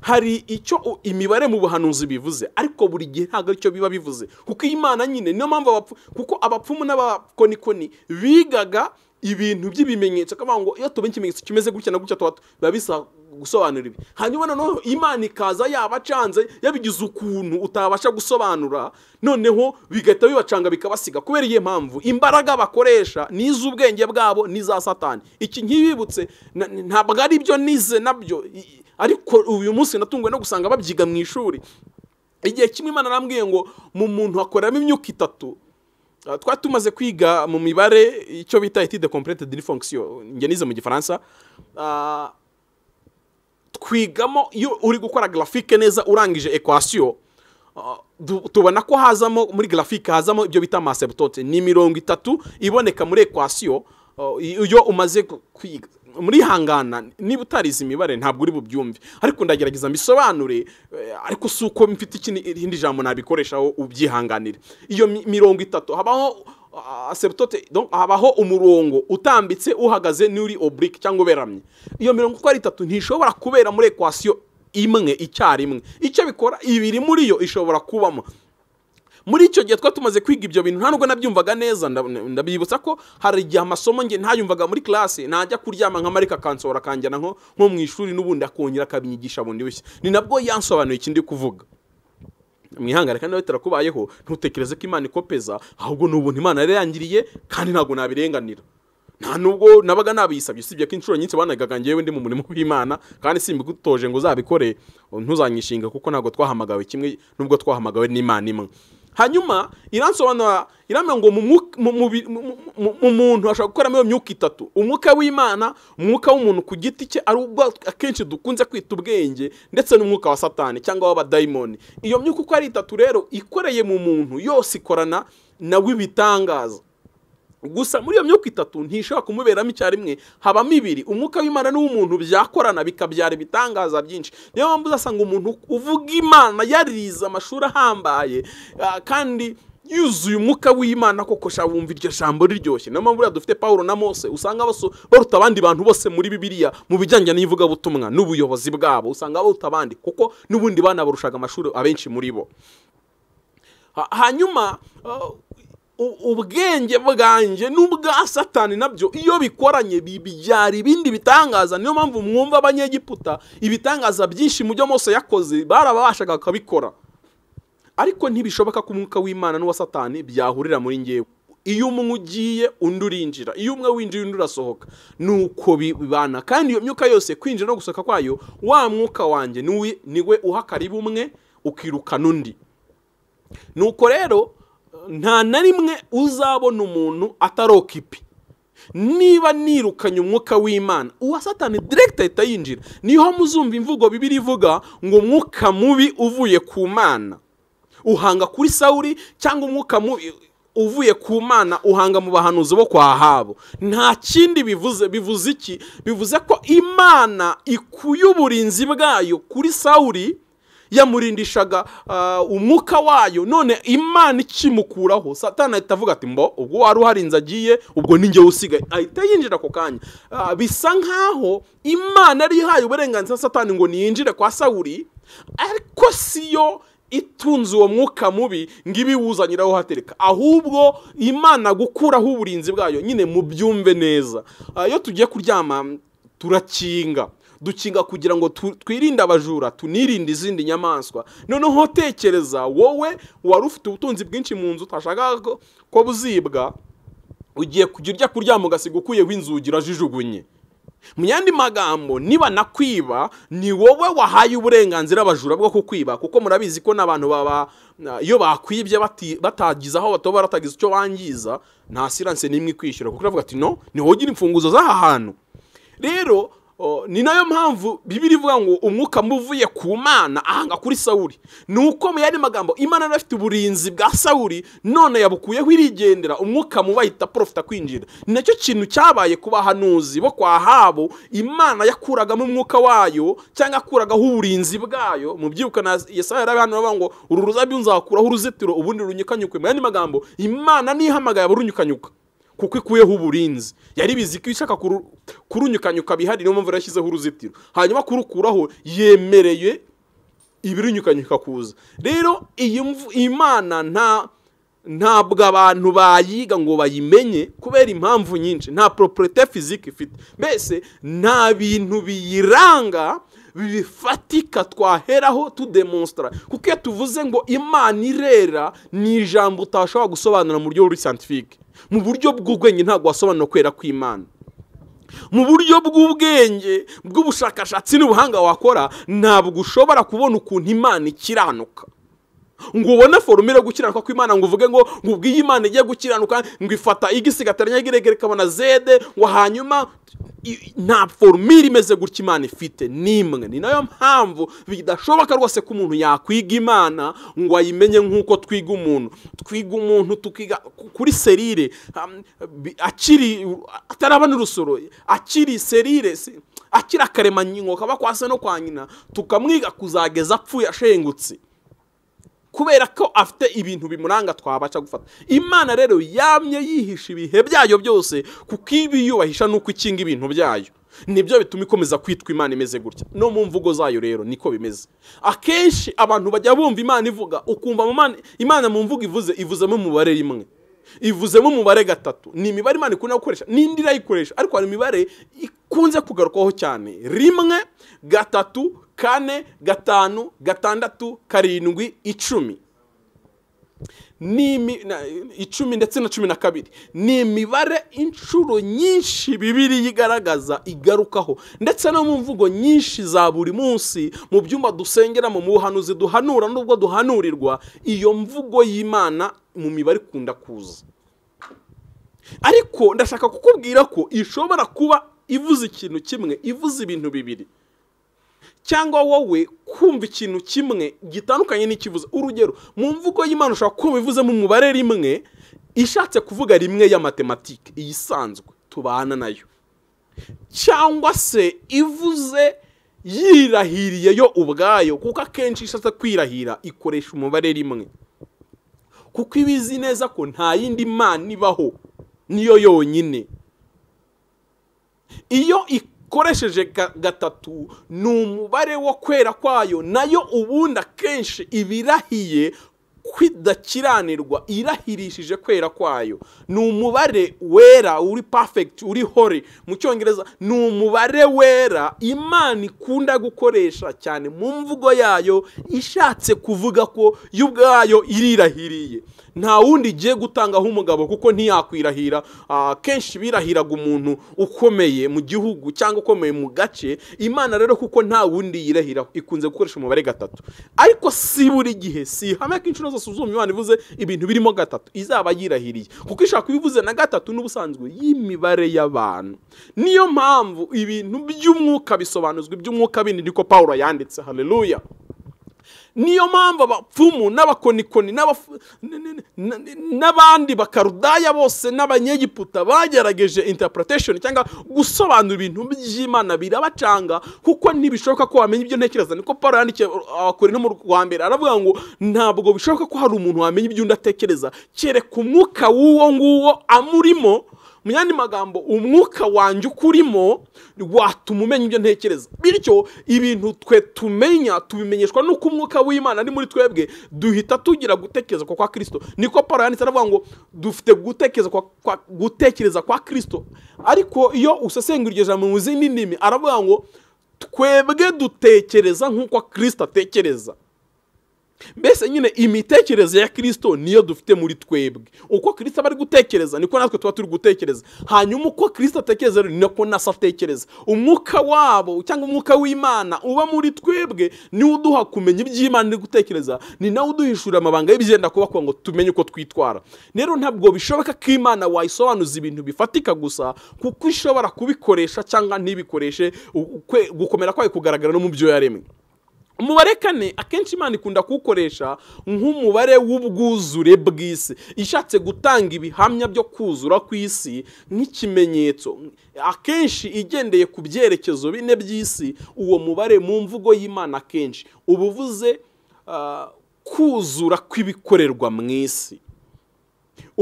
hari icyo imibare mu buhanuzi bivuze ariko buri gihe ntabwo aricyo biba bivuze kuko iyi mana nyine niyo mpamvu kuko abapfumu n'abakonikoni bigaga ibintu by'ibimenyetso akavuga ngo iyo tumenye ikimenyetso kimeze gutya na gutya tuba biba bisaba gusobanura ibi hanyuma noneho imana ikaza yabacanze yabigize ukuntu utabasha gusobanura noneho bigahita bibacanga bikabasiga kubera iyo mpamvu imbaraga bakoresha ni iz'ubwenge bwabo n'iza satani iki nkibibutse ntabwo ari byo nize nabyo ariko uyu munsi natunguwe no gusanga babyiga mu ishuri igihe kimwe imana arambwiye ngo mu muntu hakoreramo imyuka itatu ah, twari tumaze kwiga mu mibare icyo bita etide komplete de fonction ngenize mu gifaransa ah, twigamo iyo uri gukora grafike neza urangije ekwasiyo ah, tubona ko hazamo muri grafike hazamo ibyo bita masebutoti ni mirongo itatu iboneka muri ekwasiyo iyo umaze kwiga murihangana hangana niba utarize imibare ntabwo uri bubyumve ariko ndagerageza mbisobanure eh, ariko si uko mfite irindi jambo nabikoreshaho ubyihanganire iyo mirongo itatu habaho ah, sebutote habaho umurongo utambitse uhagaze n'uri oburike cyangwa uberamye iyo mirongo uko ari itatu ntishobora kubera muri ekwasiyo imwe icyarimwe icyo bikora ibiri muri yo ishobora kubamo muri icyo gihe twa tumaze kwiga ibyo bintu nta nubwo nabyumvaga neza ndabibutsa ko hari igihe amasomo nge ntayumvaga muri classe najya kuryama nka marika akansohora akanjyana nko mu ishuri n'ubundi akongera akabinyigisha bundi bushya ni nabwo yansobanuye ikindi kuvuga mwihangane kandi nawe turakubayeho ntutekereze ko imana ikopeza ahubwo ni ubuntu imana yari yangiriye kandi ntabwo nabirenganira nta nubwo nabaga nabiyisabye usibye ko inshuro nyinshi banagaga ngewe ndi mu murimo w'imana kandi simbigutoje ngo uzabikore ntuzanyishinga kuko ntabwo twahamagawe kimwe nubwo twahamagawe n'imana imwe hanyuma iransobanura iramenya ngo mu muntu ashobora gukoramo iyo myuka itatu umwuka w'imana umwuka w'umuntu ku giti cye ari ubwo akenshi dukunze kwita ubwenge ndetse n'umwuka wa satani cyangwa w'abadayimoni iyo myuka uko ari itatu rero ikoreye mu muntu yose ikorana na w'ibitangaza gusa muri iyo myuka itatu ntishobora kumuberamo icyarimwe habamo ibiri umwuka w'imana n'uw'umuntu byakorana bikabyara ibitangaza byinshi niyo mpamvu uzasanga umuntu uvuga imana yarize amashuri ahambaye ah, kandi yuzuye umwuka w'imana koko wumva iryo jambo riryoshye niyo mpamvu dufite paul na mose usanga baruta abandi bantu bose muri bibiliya mu bijyanye n'ivugabutumwa n'ubuyobozi bwabo usanga baruta abandi kuko n'ubundi bana barushaga amashuri abenshi muri bo hanyuma ah, ubwenge bwanjye n'ubwa satani nabyo iyo bikoranye bibyara ibindi bitangaza niyo mpamvu mwumva abanyegiputa ibitangaza byinshi mu byo Mose yakoze barabashaga akabikora ariko ntibishoboka ko umwuka w'imana n'uwa satani byahurira muri ngewe iyo umwe ugiye undi urinjira iyo umwe winjiye undi urasohoka ni uko bibana kandi iyo myuka yose kwinjira no gusohoka kwayo wa mwuka wanjye niwe uhakariba umwe ukirukana undi nuko rero nta na rimwe uzabona umuntu atarokipi niba nirukanye umwuka w'imana uwa satani direkita ahita yinjira niho muzumva imvugo bibiri ivuga ngo umwuka mubi uvuye ku mana uhanga kuri sawuri cyangwa umwuka mubi uvuye ku mana uhanga mu bahanuzi bo kwa habo nta kindi bivuze bivuze iki bivuze ko imana ikuye uburinzi bwayo kuri sawuri yamurindishaga uh, umwuka wayo none imana ikimukuraho satana ahita avuga ati mbo ubwo wari uharinze agiye ubwo ni usigaye ahita yinjira ako kanya uh, bisa nkaho imana yari ihaye uburenganzira satani ngo ninjire kwa sawuri ariko siyo itunze uwo mwuka mubi ngo ibiwuzaniraho hatereka ahubwo imana gukuraho uburinzi bwayo nyine mubyumve neza uh, iyo tugiye kuryama turakinga dukinga kugira ngo twirinde abajura tunirinde izindi nyamaswa noneho tekereza wowe wari ufite ubutunzi bwinshi mu nzu utashakaga ko buzibwa ugiye kujya urya kuryama ugasiga ukuyeho inzugi urajijugunye mu yandi magambo niba nakwiba ni wowe wahaye uburenganzira abajura bwo kukwiba kuko murabizi ko n'abantu baba iyo bakwibye batagize aho batoba batagize icyo wangiza nta siranse n'imwe ikwishyura kuko uravuga ati no ni wowe ugira imfunguzo z'aha hantu rero Oh, ni nayo mpamvu bibiri ivuga ngo umwuka muvuye ku mana ahanga kuri sawuri ni uko mu yandi magambo imana yari afite uburinzi bwa sawuri none yabukuyeho irigendera umwuka mubi ahita porofita kwinjira ni nacyo kintu cyabaye ku bahanuzi bo kwa habo imana yakuragamo umwuka wayo cyangwa yakuragaho uburinzi bwayo mu by'uko na yesaya yarabihanura bavuga ngo uru ruzabyo nzakuraho uruzitiro ubundi runyukanyukwe mu yandi magambo imana ntihamagaye runyukanyuka. kuko ikuyeho uburinzi yari bizi ko ishaka kurunyukanyuka bihari niyo mpamvu yashyizeho uruzitiro hanyuma kurukuraho yemereye ibirunyukanyuka kuza rero iyi imana nta ntabwo abantu bayiga ngo bayimenye kubera impamvu nyinshi nta poroporete fizike ifite mbese nta bintu biyiranga bifatika twaheraho tudemonsitara kuko iyo tuvuze ngo imana irera ni ijambo utashobora gusobanura mu buryo buri santifike mu buryo bw'ubwenge ntabwo wasobanura kwera kw'imana mu buryo bw'ubwenge bw'ubushakashatsi n'ubuhanga wakora ntabwo ushobora kubona ukuntu imana ikiranuka ngo ubone forumire yo gukiranuka kw'imana ngo uvuge ngo ngo imana ijya gukiranuka ngo ifata igisigatiranya igeregere ikabona zede ngo hanyuma nta forumire imeze gutya imana ifite nimwe ni nayo mpamvu bidashoboka rwose ko umuntu yakwiga imana ngo ayimenye nk'uko twiga umuntu twiga umuntu tukiga kuri serire akiri ataraba n’urusoro, akiri serire akiri akaremangingo kaba kwase no kwa nyina tukamwiga kuzageza apfuye ashengutse kubera ko afite ibintu bimuranga twabasha gufata imana rero yamye yihisha ibihe byayo byose kuko ibi yubahishwa nuko ikinga ibintu byayo nibyo bituma ikomeza kwitwa imana imeze gutya no mu mvugo zayo rero niko bimeze akenshi abantu bajya bumva imana ivuga ukumva imana mu mvugo ivuze ivuzemo umubare rimwe ivuzemo umubare gatatu ni imibare imana ikunda gukoresha n'indi irayikoresha ariko hari imibare ikunze kugarukwaho cyane rimwe gatatu kane gatanu gatandatu karindwi icumi icumi ndetse na cumi na kabiri ni imibare inshuro nyinshi bibiri igaragaza igarukaho ndetse no mu mvugo nyinshi za buri munsi mu byumba dusengeramo mu buhanuzi duhanura n'ubwo duhanurirwa iyo mvugo y'imana mu mibare ikunda kuza ariko ndashaka kukubwira ko ishobora kuba ivuze ikintu kimwe ivuze ibintu bibiri cyangwa wowe kumva ikintu kimwe gitandukanye n'ikivuze urugero mu mvugo y'imana ushobora kumva mu mubare rimwe ishatse kuvuga rimwe ya matematike iyisanzwe tubana nayo cyangwa se ivuze yirahiriye yo ubwayo kuko akenshi ishatse kwirahira ikoresha umubare rimwe kuko iba izi neza ko nta yindi mana ibaho niyo yonyine iyo ukoresheje gatatu ni umubare wo kwera kwayo nayo ubundi akenshi ibirahiye kwidakiranirwa irahirishije kwera kwayo ni umubare wera uri perfect uri hore mu cyongereza ni umubare wera imana ikunda gukoresha cyane mu mvugo yayo ishatse kuvuga ko yubwayo ubwayo irirahiriye nta wundi igiye gutangaho umugabo kuko ntiyakwirahira ah, kenshi birahiraga umuntu ukomeye mu gihugu cyangwa ukomeye mu gace imana rero kuko nta wundi yirahira ikunze gukoresha umubare gatatu ariko si buri gihe si ihame ko inshuro zose uzumva imana ivuze ibintu birimo gatatu izaba yirahiriye kuko ishaka kubivuze na gatatu n'ubusanzwe y'imibare y'abantu niyo mpamvu ibintu by'umwuka bisobanuzwa iby'umwuka bindi niko paul yanditse hareruya niyo mpamvu abapfumu n'abakonikoni n'abandi bakarudaya bose n'abanyegiputa bagerageje interpretation cyangwa gusobanura ibintu by'imana birabacanga kuko ntibishoboka ko wamenya ibyo ntekereza niko paul yandikiye abakore uh, no mu rwa mbere aravuga ngo ntabwo bishoboka ko hari umuntu wamenya ibyo undi atekereza kereka umwuka w'uwo nguwo amurimo mu magambo umwuka wanjye ukurimo watuma umenya ibyo ntekereza bityo ibintu twe tumenya tubimenyeshwa n'uko umwuka w'imana ni muri twebwe duhita tugira gutekereza kwa kristo niko paul yanditse aravuga ngo dufite gutekereza kwa gutekereza kwa Kristo ariko iyo usesengura iryo jambo mu zindi ndimi aravuga ngo twebwe dutekereza nk'uko Kristo atekereza mbese nyine imitekerereze ya kirisito niyo dufite muri twebwe uko kirisito aba ari gutekereza niko natwe tuba turi gutekereza hanyuma uko kirisito atekereza niko nasa atekereza umwuka wabo cyangwa umwuka w'imana uba muri twebwe niwo uduha kumenya iby'imana iri gutekereza ni nawe uduhishurira amabanga y'ibigenda kuba ngo tumenye uko twitwara rero ntabwo bishoboka ko imana wayisobanuza ibintu bifatika gusa kuko ishobora kubikoresha cyangwa ntibikoreshe gukomera kwayo kugaragara no mu byo yaremwe umubare kane akenshi imana ikunda kuwukoresha nk'umubare w'ubwuzure bw'isi ishatse gutanga ibihamya byo kuzura ku isi nk'ikimenyetso akenshi igendeye ku byerekezo bine by'isi uwo mubare mu mvugo y'imana akenshi uba uvuze ah, kuzura kw'ibikorerwa mu isi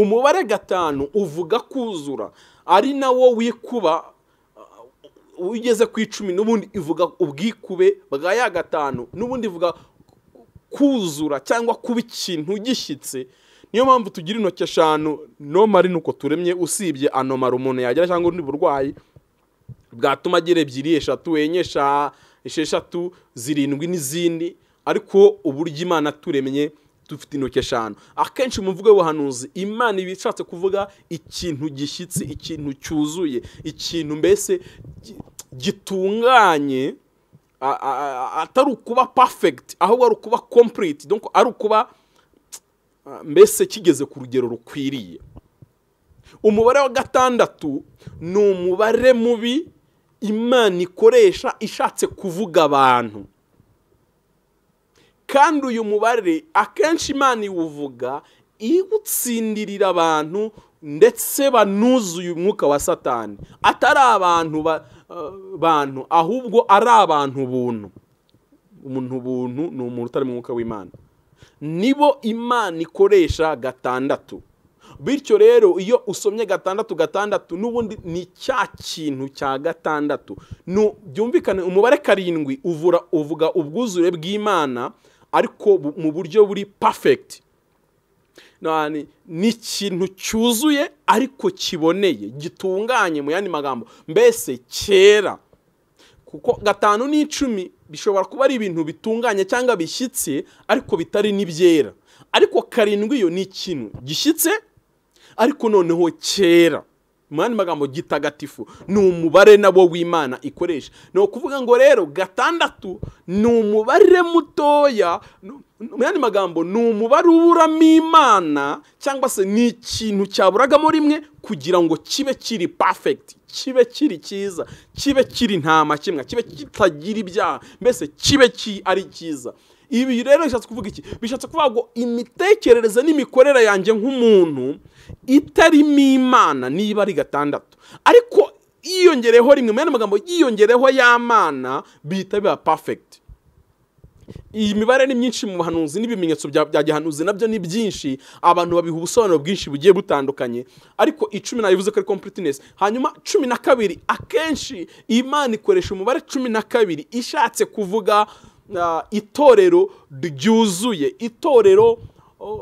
umubare gatanu uvuga kuzura ari nawo wikuba ugeze ku icumi n'ubundi ivuga ubwikube bwa ya gatanu n'ubundi ivuga kuzura cyangwa kuba ikintu gishyitse niyo mpamvu tugira intoki eshanu nomari ni uko turemye usibye anomara umuntu yagira cyangwa undi burwayi bwatuma agira ebyiri eshatu enye esheshatu zirindwi n'izindi ariko uburyo imana turemye dufite intoki eshanu akenshi umuvugo mvugo y'ubuhanuzi imana iba ishatse kuvuga ikintu gishyitse ikintu cyuzuye ikintu mbese gitunganye atari ukuba perfect ahubwo ari ukuba complete ari ukuba mbese kigeze ku rugero rukwiriye umubare wa gatandatu ni umubare mubi imana ikoresha ishatse kuvuga abantu kandi uyu mubare akenshi imana iwuvuga iwutsindirira abantu ndetse banuzuye umwuka wa satani atari abantu eh, bantu ahubwo ari abantu buntu umuntu buntu ni umuntu utari mu mwuka w'imana nibo imana ikoresha gatandatu bityo rero iyo usomye gatandatu gatandatu n'ubundi ni cya kintu cya gatandatu byumvikane umubare karindwi uvura uvuga ubwuzure bw'imana ariko mu buryo buri pafegiti ni ikintu cyuzuye ariko kiboneye gitunganye mu yandi magambo mbese kera kuko gatanu n'icumi bishobora kuba ari ibintu bitunganye cyangwa bishyitse ariko bitari n'ibyera ariko karindwi iyo ni ikintu gishyitse ariko noneho cyera umwanya magambo gitagatifu ni umubare nabo w'imana ikoresha ni ukuvuga ngo rero gatandatu ni umubare mutoya umwanya magambo ni umubare uburamo imana cyangwa se ni ikintu cyaburagamo rimwe kugira ngo kibe kiri pafegiti kibe kiri cyiza kibe kiri nta makemwa kibe kitagira ibyaha mbese kibe ari cyiza ibi rero bishatse kuvuga iki bishatse kuvuga ngo imitekerereze n'imikorere yanjye nk'umuntu itarimo imana niba ari gatandatu ariko yiyongereho rimwe mu yandi magambo yiyongereho y'amana bihita biba pafegiti iyi mibare ni myinshi mu buhanuzi n'ibimenyetso bya gihanuzi nabyo ni byinshi abantu babiha ubusobanuro bwinshi bugiye butandukanye ariko icumi nabivuze ko ari kompuritinesi hanyuma cumi na kabiri akenshi imana ikoresha umubare cumi na kabiri ishatse kuvuga itorero ryuzuye itorero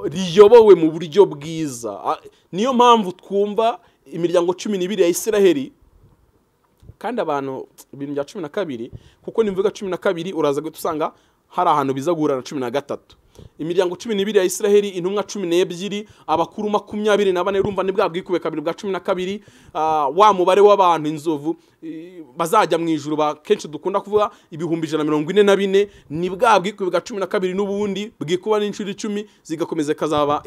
riyobowe mu buryo bwiza niyo mpamvu twumva imiryango cumi n'ibiri ya israheli kandi abantu ibintu bya cumi na kabiri kuko nimvuga cumi na kabiri uraza gusanga hari ahantu biza guhura na cumi na gatatu imiryango cumi n'ibiri ya israheli intumwa cumi n'ebyiri abakuru makumyabiri na bane urumva ni bwa bwikube kabiri bwa cumi na kabiri ah, wa mubare w'abantu inzovu bazajya mu ijuru kenshi dukunda kuvuga ibihumbi ijana na mirongo ine na bine nibwa bwa bwikube bwa cumi na kabiri n'ubundi bwikuba n'inshuro icumi zigakomeza ikazaba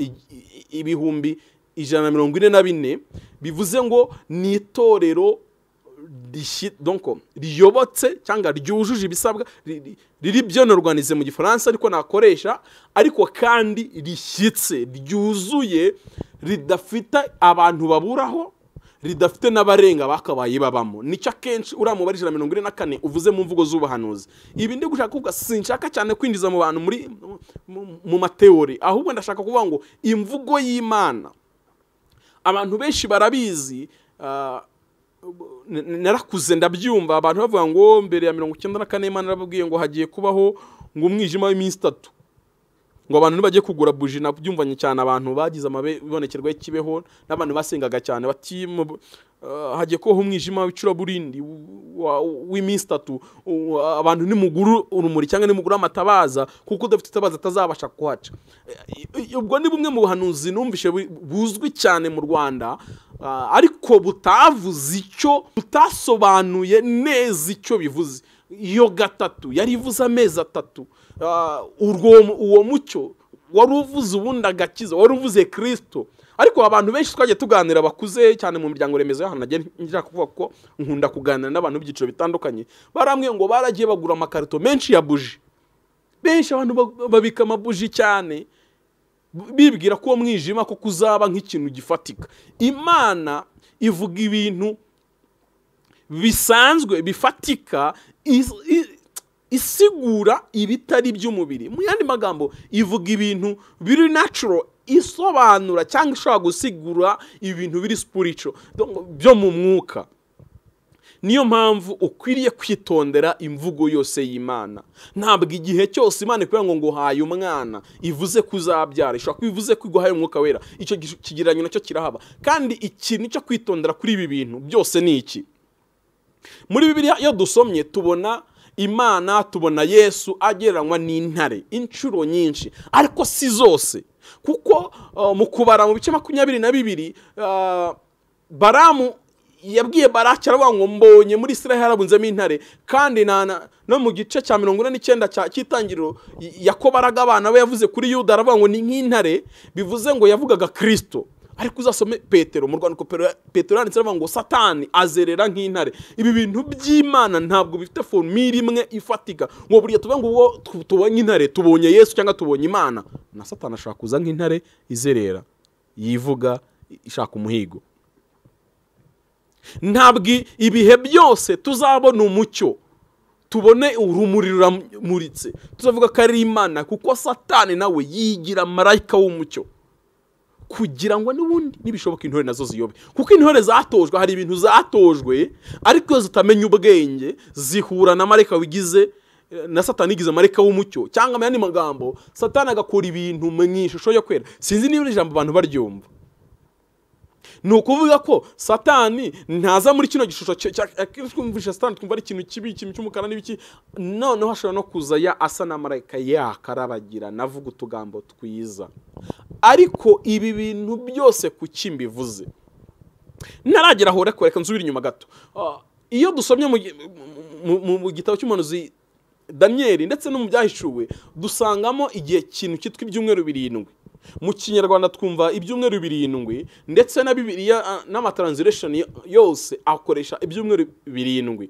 ibihumbi ijana na mirongo ine na bine bivuze ngo ni itorero riyobotse cyangwa ryujuje ibisabwa riri byonoroganize mu gifaransa ariko nakoresha ariko kandi rishyitse ryuzuye ridafite abantu baburaho ridafite n'abarenga bakabaye babamo nicyo akenshi uriya mubare ijana na mirongo ine na kane uvuze mu mvugo z'ubuhanuzi ibi ndi gushaka kuvuga sinshaka cyane kwinjiza mu bantu muri mu mateori ahubwo ndashaka kuvuga ngo imvugo y'imana abantu benshi barabizi ah, narakuze ndabyumva abantu bavuga ngo mbere ya mirongo icyenda na kane narababwiye ngo hagiye kubaho ngo umwijima w'iminsi itatu ngo abantu ntibajye kugura buji nabyumvanye cyane abantu bagize amabonekerwa y'ikibeho n'abantu basengaga cyane bati Eh, hagiye kubaho umwijima w'icuraburindi w'iminsi itatu abantu nimuguru urumuri cyangwa nimuguru amatabaza kuko udafite itabaza atazabasha kuhaca eh, ubwo ni bumwe mu buhanuzi numvise buzwi cyane mu rwanda eh, ariko butavuze icyo butasobanuye neza icyo bivuze iyo gatatu yari ivuze amezi atatu uwo mucyo wari uvuze ubundi agakiza wari uvuze kirisito ariko abantu benshi twagiye tuganira bakuze cyane mu miryango remezo y'ahantu nagiye njya kuvuga ko nkunda kuganira n'abantu b'ibyiciro bitandukanye baramwe ngo baragiye bagura amakarito menshi ya buji benshi abantu babika amabuji cyane bibwira ko uwo mwijima ko kuzaba nk'ikintu gifatika imana ivuga ibintu bisanzwe bifatika isigura ibitari by'umubiri mu yandi magambo ivuga ibintu biri natural isobanura cyangwa ishobora gusigura ibintu biri sipurico byo mu mwuka niyo mpamvu ukwiriye kwitondera imvugo yose y'imana ntabwo igihe cyose imana ikubwira ngo nguhaye umwana ivuze ko uzabyara ishobora kuba ivuze ko iguhaye umwuka wera icyo kigereranyo nacyo kirahaba kandi ikintu cyo kwitondera kuri ibi bintu byose ni iki muri bibiliya iyo dusomye tubona imana tubona yesu agereranywa n'intare inshuro nyinshi ariko si zose kuko uh, mu kubara mu bice makumyabiri na bibiri uh, baramu yabwiye baraki aravuga ngo mbonye muri israel harabunzemo intare kandi no mu gice cya mirongo ine n'icyenda cy'itangiriro Yakobaraga abana we yavuze kuri yuda aravuga ngo ni nk'intare bivuze ngo yavugaga kirisito ariko uzasome petero mu rwandiko petero yanditse ngo satani azerera nk'intare ibi bintu by'imana ntabwo bifite formire imwe ifatika ngo buriya tuvuga ngo tubonye intare tubonye yesu cyangwa tubonye imana na satani ashaka kuza nk'intare izerera yivuga ishaka umuhigo ntabwo ibihe byose tuzabona umucyo tubone urumuri ruramuritse tuzavuga ko ari imana kuko satani nawe yigira marayika w'umucyo kugira ngo n'ubundi nibishoboka intore nazo ziyobe kuko intore zatojwe hari ibintu zatojwe ariko zitamenya ubwenge zihura na mareka wigize na satani igize mareka w'umucyo cyangwa mu yandi magambo satani agakura ibintu mu ishusho yo kwera sinzi niba iri jambo abantu baryumva ni ukuvuga ko satani ntaza muri kino gishusho twumvisha satani twumva ari ikintu kibi ikintu cy'umukara n'ibiki noneho ashobora no kuza ya asa na marayika yakarabagirana avuga utugambo twiza ariko ibi bintu byose ku kimbivuze ntaragera aho reka nzubire inyuma gato ah, iyo dusomye mu gitabo cy'umuhanuzi daniyeli ndetse no mu byahishuwe dusangamo igihe kintu cyitwa ibyumweru birindwi mu kinyarwanda twumva ibyumweru birindwi ndetse na bibiliya n'amatranslation yose akoresha ibyumweru birindwi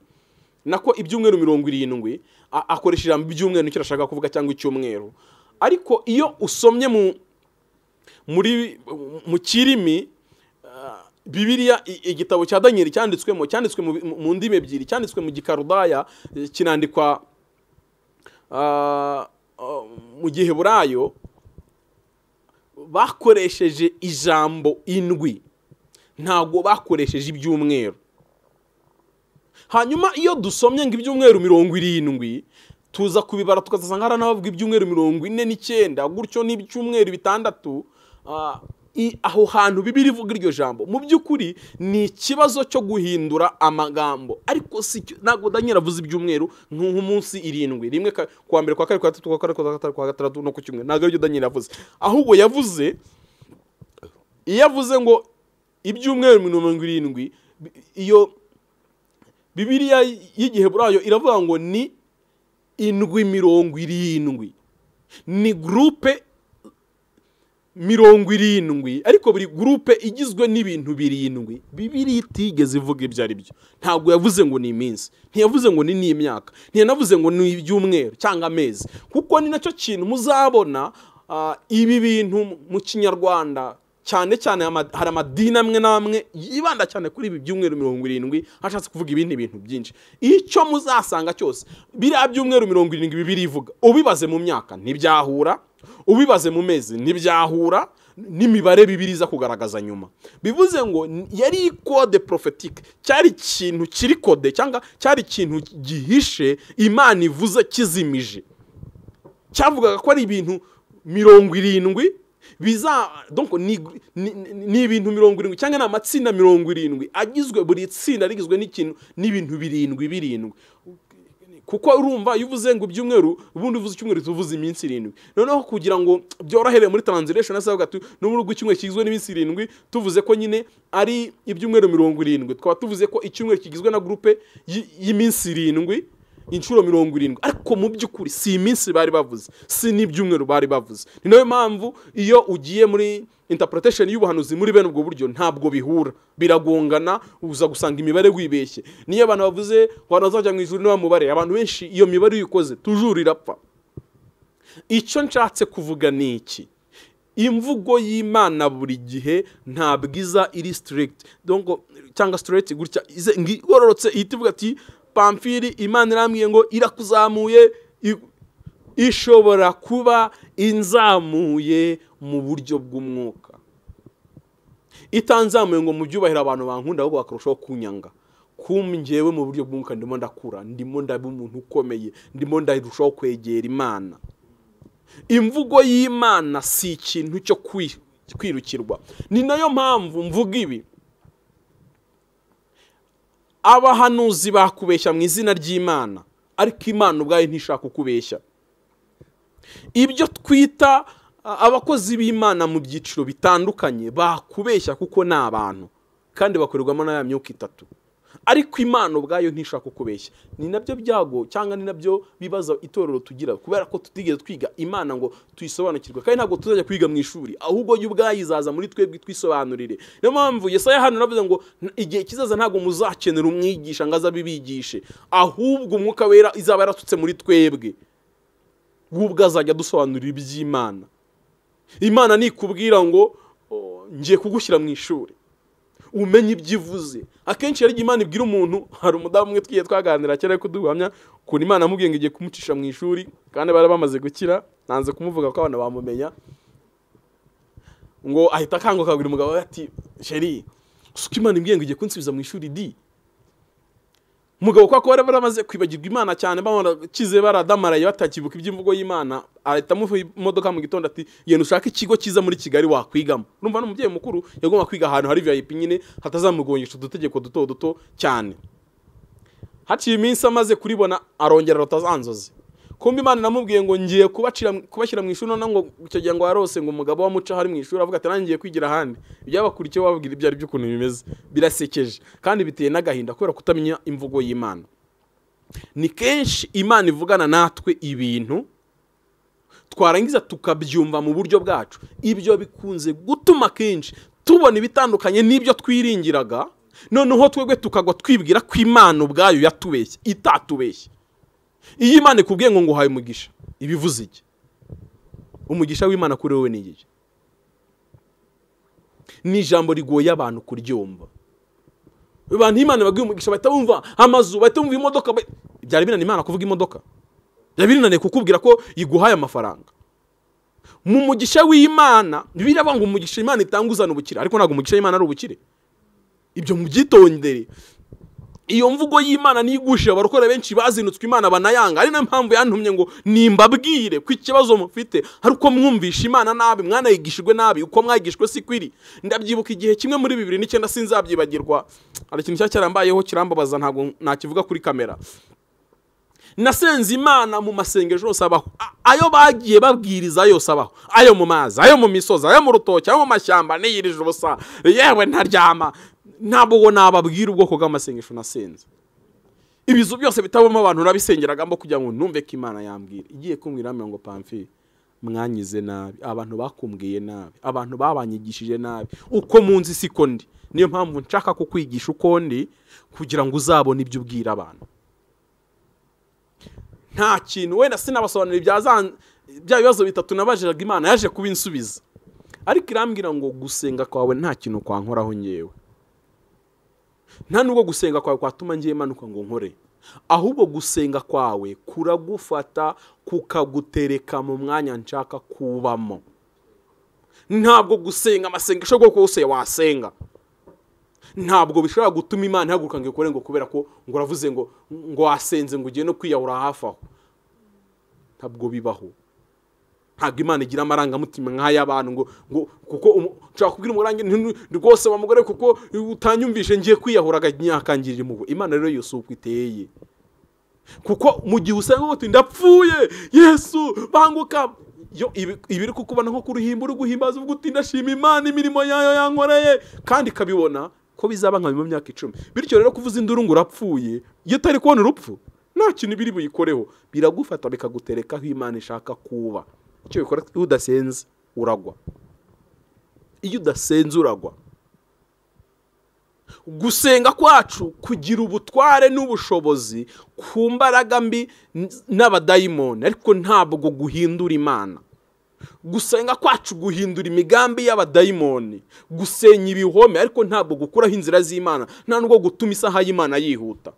nako ibyumweru mirongo irindwi akoresha ijambo ibyumweru nicyo arashaka kuvuga cyangwa icyumweru ariko iyo usomye mu muri mu kirimi bibiriya igitabo cya danyeri cyanditswemo cyanditswe mu ndimi ebyiri cyanditswe mu gikarudaya eh, kinandikwa mu gihe bakoresheje ijambo indwi ntabwo bakoresheje ibyumweru hanyuma iyo dusomye ngo ibyumweru mirongo irindwi tuza kubibara tukazasanga hari n'abavuga ibyumweru mirongo ine n'icyenda gutyo n'ibyumweru bitandatu ah, aho hantu bibiri ivuga iryo jambo mu by'ukuri ni ikibazo cyo guhindura amagambo ariko si ntabwo daniel avuze ibyumweru nk'umunsi irindwi rimwe kuwa mbere kwa kabiri kwa gatatu kwa kane kwa gatanu kwa gatandatu no ku cyumweru ntabwo aribyo daniel yavuze ahubwo yavuze iyo avuze ngo ibyumweru mirongo irindwi iyo bibiriya y'igihe burayo iravuga ngo ni indwi mirongo irindwi ni gurupe mirongo irindwi ariko buri gurupe igizwe n'ibintu birindwi bibiri itigeze ivuga ibyo ari byo ntabwo yavuze ngo ni iminsi ntiyavuze ngo ni n'imyaka ntiyanavuze ngo ni ibyumweru cyangwa amezi kuko ni nacyo kintu muzabona ah, ibi bintu mu kinyarwanda cyane cyane hari amadini amwe n'amwe yibanda cyane kuri ibi byumweru mirongo irindwi hashatse kuvuga ibindi bintu byinshi icyo muzasanga cyose biriya byumweru mirongo irindwi bibiri ivuga ubibaze mu myaka ntibyahura ubibaze mu mezi ntibyahura n'imibare bibiriza kugaragaza nyuma bivuze ngo yari ikode porofetike cyari ikintu kiri kode cyangwa cyari ikintu gihishe imana ivuze kizimije cyavugaga ko ari ibintu mirongo irindwi biza ni ibintu mirongo irindwi cyangwa ni amatsinda mirongo irindwi agizwe buri tsinda rigizwe n'ikintu n'ibintu birindwi birindwi kuko urumva iyo uvuze ngo ibyumweru ubundi uvuze icyumweru tuvuze iminsi irindwi noneho kugira ngo byorohere muri translation nasabaga tu no muri icyumweru kigizwe n'iminsi irindwi tuvuze ko nyine ari ibyumweru mirongo irindwi twaba tuvuze ko icyumweru kigizwe na gurupe y'iminsi irindwi inshuro mirongo irindwi ariko mu by'ukuri si iminsi bari bavuze si n'ibyumweru bari bavuze ni nayo mpamvu iyo ugiye muri interpretation y'ubuhanuzi muri bene ubwo buryo ntabwo bihura biragongana uza gusanga imibare wibeshye niyo abantu bavuze abantu bazajya mu ijuru niba mubare abantu benshi iyo mibare iyo uyikoze tujuru irapfa icyo nshatse kuvuga ni iki imvugo y'imana buri gihe nta iza iri sitirigiti cyangwa sitirigiti gutya igororotse ihita ivuga ati pamfiri imana irambwiye ngo irakuzamuye ishobora kuba inzamuye mu buryo bw'umwuka itanzamuye ngo mu byubahiro abantu bankunda ahubwo bakarushaho kunyanga kumgewe mu buryo bw'umwuka ndimo ndakura ndimo ndaba umuntu ukomeye ndimo ndarushaho kwegera imana imvugo y'imana si ikintu cyo kwirukirwa ni nayo mpamvu mvuga ibi abahanuzi bakubeshya mu izina ry'imana ariko imana ubwayo ntishaka kukubeshya ibyo twita abakozi b'imana mu byiciro bitandukanye bakubeshya kuko ni abantu kandi bakorerwamo na ya myuka itatu ariko imana ubwayo ntishaka kukubeshya ni nabyo byago cyangwa ni nabyo bibaza itorero tugira kubera ko tutigeze twiga imana ngo tuyisobanukirwe kandi ntabwo tuzajya kwiga mu ishuri ahubwo yo ubwayo izaza muri twebwe twisobanurire niyo mpamvu yesaya hano navuze ngo igihe kizaza ntabwo muzakenera umwigisha ngo aze abibigishe ahubwo umwuka wera izaba yaratutse muri twebwe ubwo azajya dusobanurira iby'imana imana nikubwira ngo oh, ngiye kugushyira mu ishuri umenya ibyo ivuze akenshi iyo imana ibwira umuntu hari umudamu umwe twiye twaganira kera ko duhamya ukuntu imana amubwiye ngo igiye kumucisha mu ishuri kandi bari bamaze gukira nanze kumuvuga ko abana bamumenya ngo ahita akanguka buri mugabo ati sheri suko imana imbwiye ngo igiye kunsubiza mu ishuri di umugabo kwa kuba baramaze kwibagirwa imana cyane barakize baradamaraye batakibuka iby'imvugo y'imana ahita amuha imodoka mu gitondo ati genda ushake ikigo cyiza muri kigali wakwigamo urumva n'umubyeyi mukuru yagomba kwiga ahantu hari viyayipi nyine hatazamugongesha udutegeko duto duto cyane haciye iminsi amaze kuribona arongera arota kumbi imana namubwiye ngo ngiye kubashyira mu ishuri noneho ngo icyo gihe ngo warose ngo umugabo wamucaho hari mu ishuri avuga ati nangiye kwigira ahandi ibyabakurikiye wababwira ibyo ari byo ukuntu bimeze birasekeje kandi biteye n'agahinda kubera kutamenya imvugo y'imana ni kenshi imana ivugana natwe ibintu twarangiza tukabyumva mu buryo bwacu ibyo bikunze gutuma kenshi tubona ibitandukanye n'ibyo twiringiraga noneho twebwe tukagwa twibwira ko imana ubwayo yatubeshye itatubeshye iyo imana ikubwiye ngo nguhaye umugisha ibivuze iki umugisha w'imana kuri wowe ni igihe ni ijambo rigoye abantu kuryumva abantu imana baguye umugisha bahita bumva amazu bahita bumva imodoka byari binaniye imana kuvuga imodoka byari binaniye kukubwira ko iguhaye amafaranga mu mugisha w'imana ngo umugisha imana itanga uzana ubukire ariko ntabwo umugisha w'imana ari ubukire ibyo mubyitondere iyo mvugo y'imana nigushije abarokore benshi bazinutswe imana banayanga ari nayo mpamvu yantumye ngo nimbabwire ko ikibazo mufite hari uko mwumvisha imana nabi mwanayigishijwe nabi uko mwagishwe si kwiri ndabyibuka igihe kimwe muri bibiri n'icyenda sinzabyibagirwa hari ikintu cyari cyarambayeho kirambabaza ntabwo nakivuga kuri kamera nasenze imana mu masengesho yose abaho ayo bagiye babwiriza yose abaho ayo mu mazi ayo mu misozi ayo mu rutoki ayo mu mashyamba niyirije ubusa yewe ntaryama ntabwo ngo nababwira ubwoko bw'amasengesho nasenze ibizu byose bitabamo abantu nabisengeragamo kugira ngo numve ko imana yambwira igiye kumbwira mirongo pamfi mwanyize nabi abantu bakumbwiye nabi abantu babanyigishije nabi uko munsi siko ndi niyo mpamvu nshaka kukwigisha uko ndi kugira ngo uzabone ibyo ubwira abantu nta kintu wenda sinabasobanurira bya bibazo bitatu nabajiraga imana yaje kuba insubiza ariko irambwira ngo gusenga kwawe nta kintu kwankoraho ngewe nta nubwo gusenga kwawe kwatuma ngiye manuka ngo nkore ahubwo gusenga kwawe kuragufata kukagutereka mu mwanya nshaka kubamo ntabwo gusenga amasengesho ubwoko bwose wasenga ntabwo bishobora gutuma imana ihaguruka ngo ikore ngo kubera ko ngo uravuze ngo ngo wasenze ngo ugiye no kwiyahura hafi aho ntabwo bibaho ntabwo imana igira amarangamutima nk'ay'abantu ngo ngo kuko nshobora kubwira umurangi rwose wa mugore kuko utanyumvishe ngiye kwiyahura akangirira impuhwe imana rero yose uko iteye kuko mu gihe usanga ngo ndapfuye yesu banguka ibiri kukubona nko kuruhimba uri guhimbaza ubwo uti imana imirimo yayo yankoreye kandi ikabibona ko bizaba nka mu myaka icumi bityo rero kuvuza induru ngo urapfuye iyo utari kubona urupfu nta kintu ibiri buyikoreho biragufata bikagutereka aho imana ishaka kuba icyo bikora udasenze uragwa iyo udasenzuragwa gusenga kwacu kugira ubutware n'ubushobozi ku mbaraga mbi n'abadayimoni ariko ntabwo guhindura imana gusenga kwacu guhindura imigambi y'abadayimoni gusenya ibihome ariko ntabwo gukuraho inzira z'imana nta nubwo gutuma isaha y'imana yihuta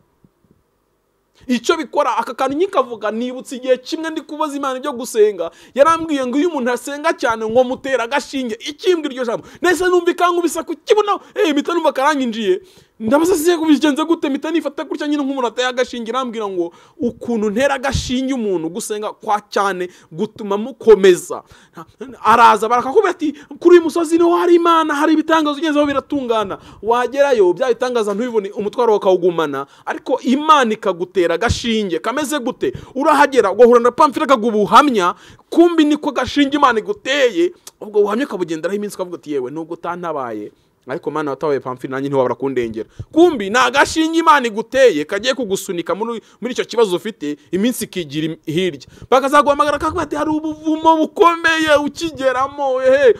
icyo bikora aka kantu nkikavuga nibutse igihe kimwe ndi kubaza imana ibyo gusenga yarambwiye ngo iyo umuntu asenga cyane ngo mutere agashinge ikimbwa iryo jambo nahise eh, numva ikangu bisaku kibunaho eee mita numva karanginjiye ndabaza se bigenze gute mpita nifata gutya nyine nk'umuntu ateye agashinge irambwira ngo ukuntu ntera agashinge umuntu gusenga kwa cyane gutuma mukomeza araza barakakubwira ati kuri uyu musozi niho hari imana hari ibitangazo ugezeho biratungana wagerayo bya bitangaza ntubibone umutwaro bakawugumana ariko imana ikagutera agashinge kameze gute urahagera ugahura na pamfire akaguha ubuhamya kumbi niko gashinge imana iguteye ubwo buhamya ukabugenderaho iminsi ukavuga uti yewe nubwo utantabaye ariko mwana watabaye pamfiri nanjye ntiwabura kundengera kumbi ni agashinge imana iguteye kagiye kugusunika muri icyo kibazo ufite iminsi ikigira hirya bakazaguhamagara kakubwira hari ubuvumo bukomeye ukigeramo ehe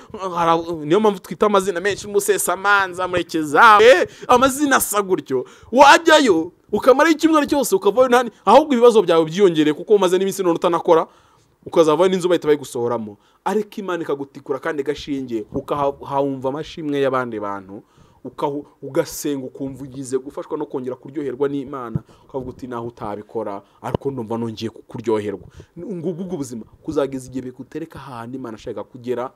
niyo mpamvu twita amazina menshi musesamanza murekeza amazina asa gutyo wajyayo ukamara icyumweru cyose ukavayo ahubwo ibibazo byawe byiyongere kuko umaze n'iminsi none utanakora ukazava n'inzu bahita bayigusohoramo ariko imana ikagutikura kandi gashingiye ukahawumva amashimwe y'abandi bantu ugasenga ukumva ugize gufashwa no kongera kuryoherwa n'imana ukavuga uti naho utabikora ariko numva nongeye kuryoherwa ngubwo ubuzima kuzageza igihe bikutereka ahantu imana ashaka kugera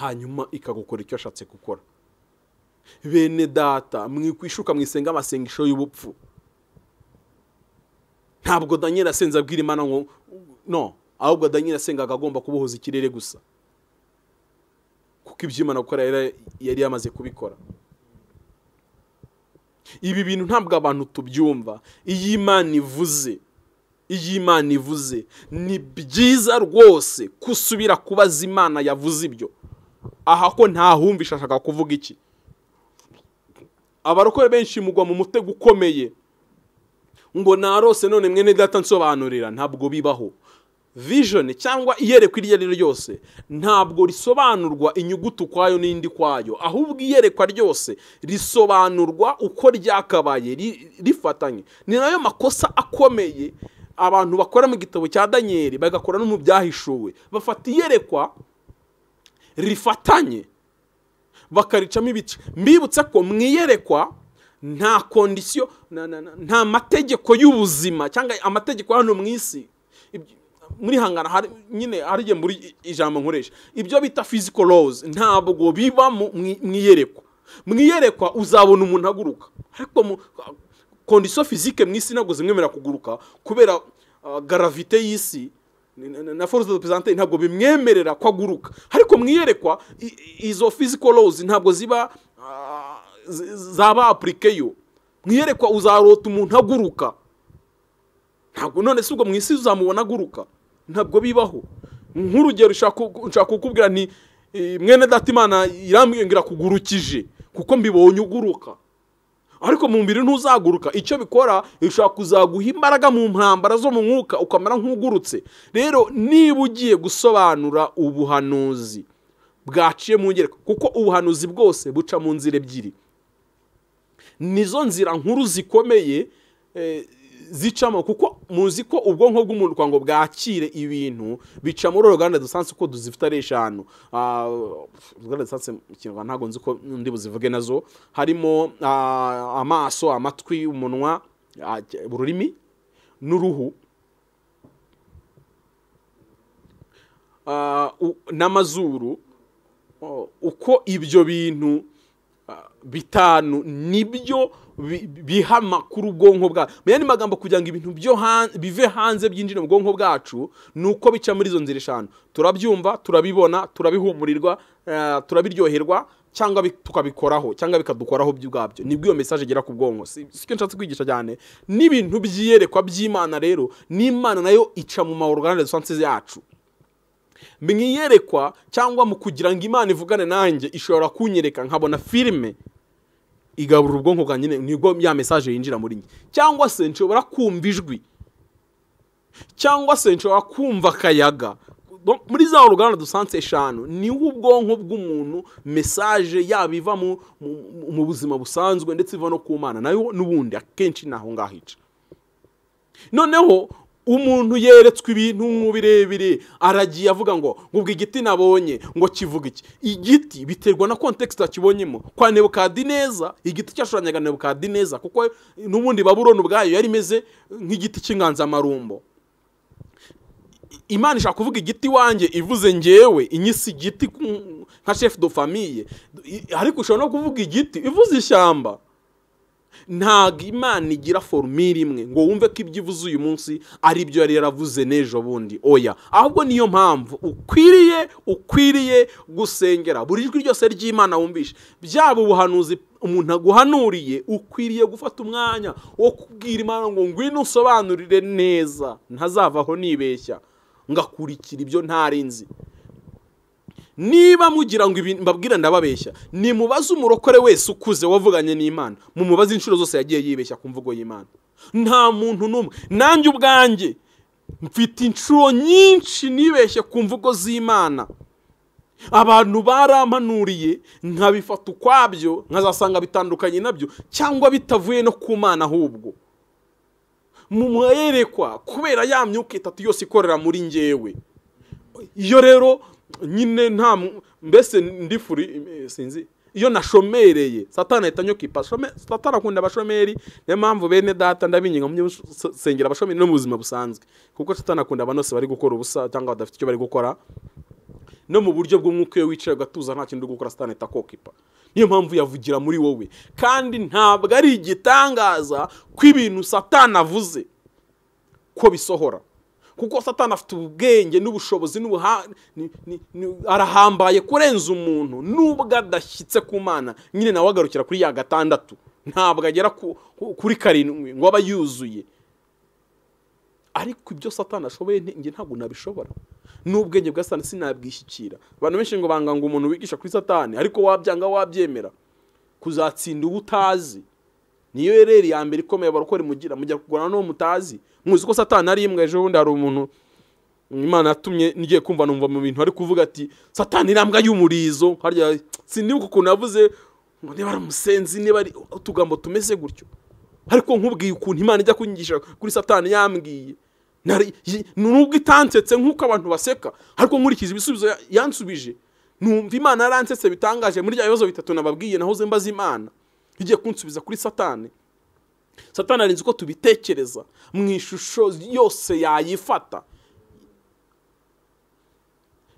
hanyuma ikagukora icyo ashatse gukora bene data mwikwishuka mwisenga amasengesho y'ubupfu ntabwo daniel asenze abwira imana ngo no ahubwo danyine asengaga agomba kubohoza ikirere gusa kuko iby'imana gukora yari yamaze kubikora ibi bintu ntabwo abantu tubyumva iyi imana ivuze iyi imana ivuze ni byiza rwose kusubira kubaza imana yavuze ibyo aha ko ntahumvisha ashaka kuvuga iki abarokore benshi mugwa mu mutego ukomeye ngo narose none mwene data nsobanurira ntabwo bibaho vision cyangwa iyerekwa iryo ari ryo ryose ntabwo risobanurwa inyuguti ukwayo n'indi kwayo ahubwo iyerekwa ryose risobanurwa uko ryakabaye rifatanye ni nayo makosa akomeye abantu bakora mu gitabo cya daniyeli bagakora no mu byahishuwe bafata iyerekwa rifatanye bakaricamo ibice mbibutse ko mu iyerekwa nta kondisiyo nta mategeko y'ubuzima cyangwa amategeko hano mu isi muri hangana nyine hari igihe muri ijambo nkoresha ibyo bita physical laws ntabwo biba mu iyerekwa mu iyerekwa uzabona umuntu aguruka ariko mu kondisiyo fizike mu isi ntabwo zimwemerera kuguruka kubera uh, garavite y'isi na foruze perezante ntabwo bimwemerera ko aguruka ariko mu iyerekwa izo physical laws ntabwo ziba uh, zaba apurikeyo mu iyerekwa uzarota umuntu aguruka ntabwo none si ubwo mu isi uzamubona aguruka ntabwo bibaho nk'urugero ushaka kukubwira ni eh, mwene datimana irambwira kugurukije kuko mbibonye uguruka ariko mu mubiri ntuzaguruka icyo bikora bishobora kuzaguha imbaraga mu ntambara zo mu mwuka ukamera nk'ugurutse rero niba ugiye gusobanura ubuhanuzi bwaciye mu ngereko kuko ubuhanuzi bwose buca mu nzira ebyiri nizo nzira nkuru zikomeye eh, zicamo kuko muzi ko ubwonko bw'umuntu kugira ngo bwakire ibintu bica muri uruganda dusanzwe uko duzifite ari eshanu uruganda ah, dusanzwe mu kinyarwanda ntabwo nzi ko undi buzivuge nazo harimo ah, amaso amatwi umunwa ah, ururimi n'uruhu n'amazuru oh, uko ibyo bintu bitanu nibyo biha amakuru ubwonko bwacu mu yandi magambo kugira ngo ibintu bive hanze byinjira mu bwonko bwacu ni uko bica muri izo nzira eshanu turabyumva turabibona turabihumurirwa eh, turabiryoherwa cyangwa tukabikoraho cyangwa bikadukoraho by'ubwabyo nibwo iyo mesaje igera ku bwonko si cyo nshatse kwigisha cyane n'ibintu byiyerekwa by'imana rero n'imana nayo ica mu mahoro rusansize yacu mwiyerekwa cyangwa mu kugira ngo imana ivugane nanjye ishobora kunyereka nkabona filime igaburura ubwonko bwa nyine nibwo ya mesaje yinjira muri njye cyangwa se nshobora kumva ijwi cyangwa se nshobora kumva akayaga muri za uruganda dusanse eshanu niho ubwonko bw'umuntu mesaje yaba iva mu buzima busanzwe ndetse iva no ku mana nayo n'ubundi akenshi ni ngaho ica noneho umuntu yeretswe ibintu birebire aragiye avuga ngo ngubwo igiti nabonye ngo kivuga iki igiti biterwa na kontekisite akibonyemo kwa Nebukadi neza, igiti Nebukadi neza kuko n'ubundi baburoni ubwayo yari imeze nk'igiti cy'inganzamarumbo imana ishaka kuvuga igiti wanjye ivuze ngewe inyisi igiti nka shefu do famiye ariko ishobora no kuvuga igiti ivuze ishyamba ntabwo imana igira forumire imwe ngo wumve ko ibyo ivuze uyu munsi ari byo yari yaravuze n'ejo bundi oya ahubwo niyo mpamvu ukwiriye ukwiriye gusengera buri jwi ryose ry'imana wumvishe byaba ubuhanuzi umuntu aguhanuriye ukwiriye gufata umwanya wo kubwira imana ngo ngwino usobanurire neza ntazavaho nibeshya ngakurikira ibyo ntarinzi niba mugira ngo mbabwira ndababeshya nimubaze umurokore wese ukuze wavuganye n'imana mumubaze inshuro zose yagiye yibeshya ku mvugo y'imana nta muntu n'umwe nanjye ubwanjye mfite inshuro nyinshi nibeshye ku mvugo z'imana abantu barampanuriye nkabifata ukwabyo nkazasanga bitandukanye nabyo cyangwa bitavuye no ku mana ahubwo mumwerekwa kubera ya myuka itatu yose ikorera muri ngewe iyo rero nyine nta mbese ndifuri eh, sinzi iyo nashomereye satana ahita anyokipa satana akunda abashomeri niyo mpamvu bene data ndabinginga mu by'ubusengera abashomeri no mu buzima busanzwe kuko satana akunda abantu bari gukora ubusa cyangwa badafite icyo bari gukora no mu buryo bw'umwuka iyo wicaye agatuza nta kintu uri gukora satana ahita akokipa niyo mpamvu yavugira muri wowe kandi ntabwo ari igitangaza ko ibintu satana avuze ko bisohora kuko satani afite ubwenge n'ubushobozi arahambaye kurenza umuntu nubwo adashyitse ku mana nyine nawe agarukira kuri ya gatandatu ntabwo agera kuri karindwi ngo aba yuzuye ariko ibyo satani ashoboye njye ntabwo nabishobora n'ubwenge bwa satani sinabwishyikira abantu benshi ngo banga ngo umuntu wigisha kuri satani ariko wabyanga wabyemera kuzatsinda uwo utazi niyo rero ya mbere ikomeye abarokore mugira mujya kugura n'uwo mutazi muzi ko satani ari imbwa ejo bundi hari umuntu imana yatumye ngiye kumva numva mu bintu ari kuvuga ati satani irambwa y'umurizo harya sinibuka ukuntu navuze niba ari umusenzi niba ari utugambo tumeze gutyo ariko nkubwiye ukuntu imana ijya kunyigisha kuri satani yambwiye nubwo itansetse nk'uko abantu baseka ariko nkurikiza ibisubizo yansubije numva imana yaransetse bitangaje muri bya bibazo bitatu nababwiye nahoze mbaza imana igiye kunsubiza kuri satani satana arinzi uko tubitekereza mu ishusho yose yayifata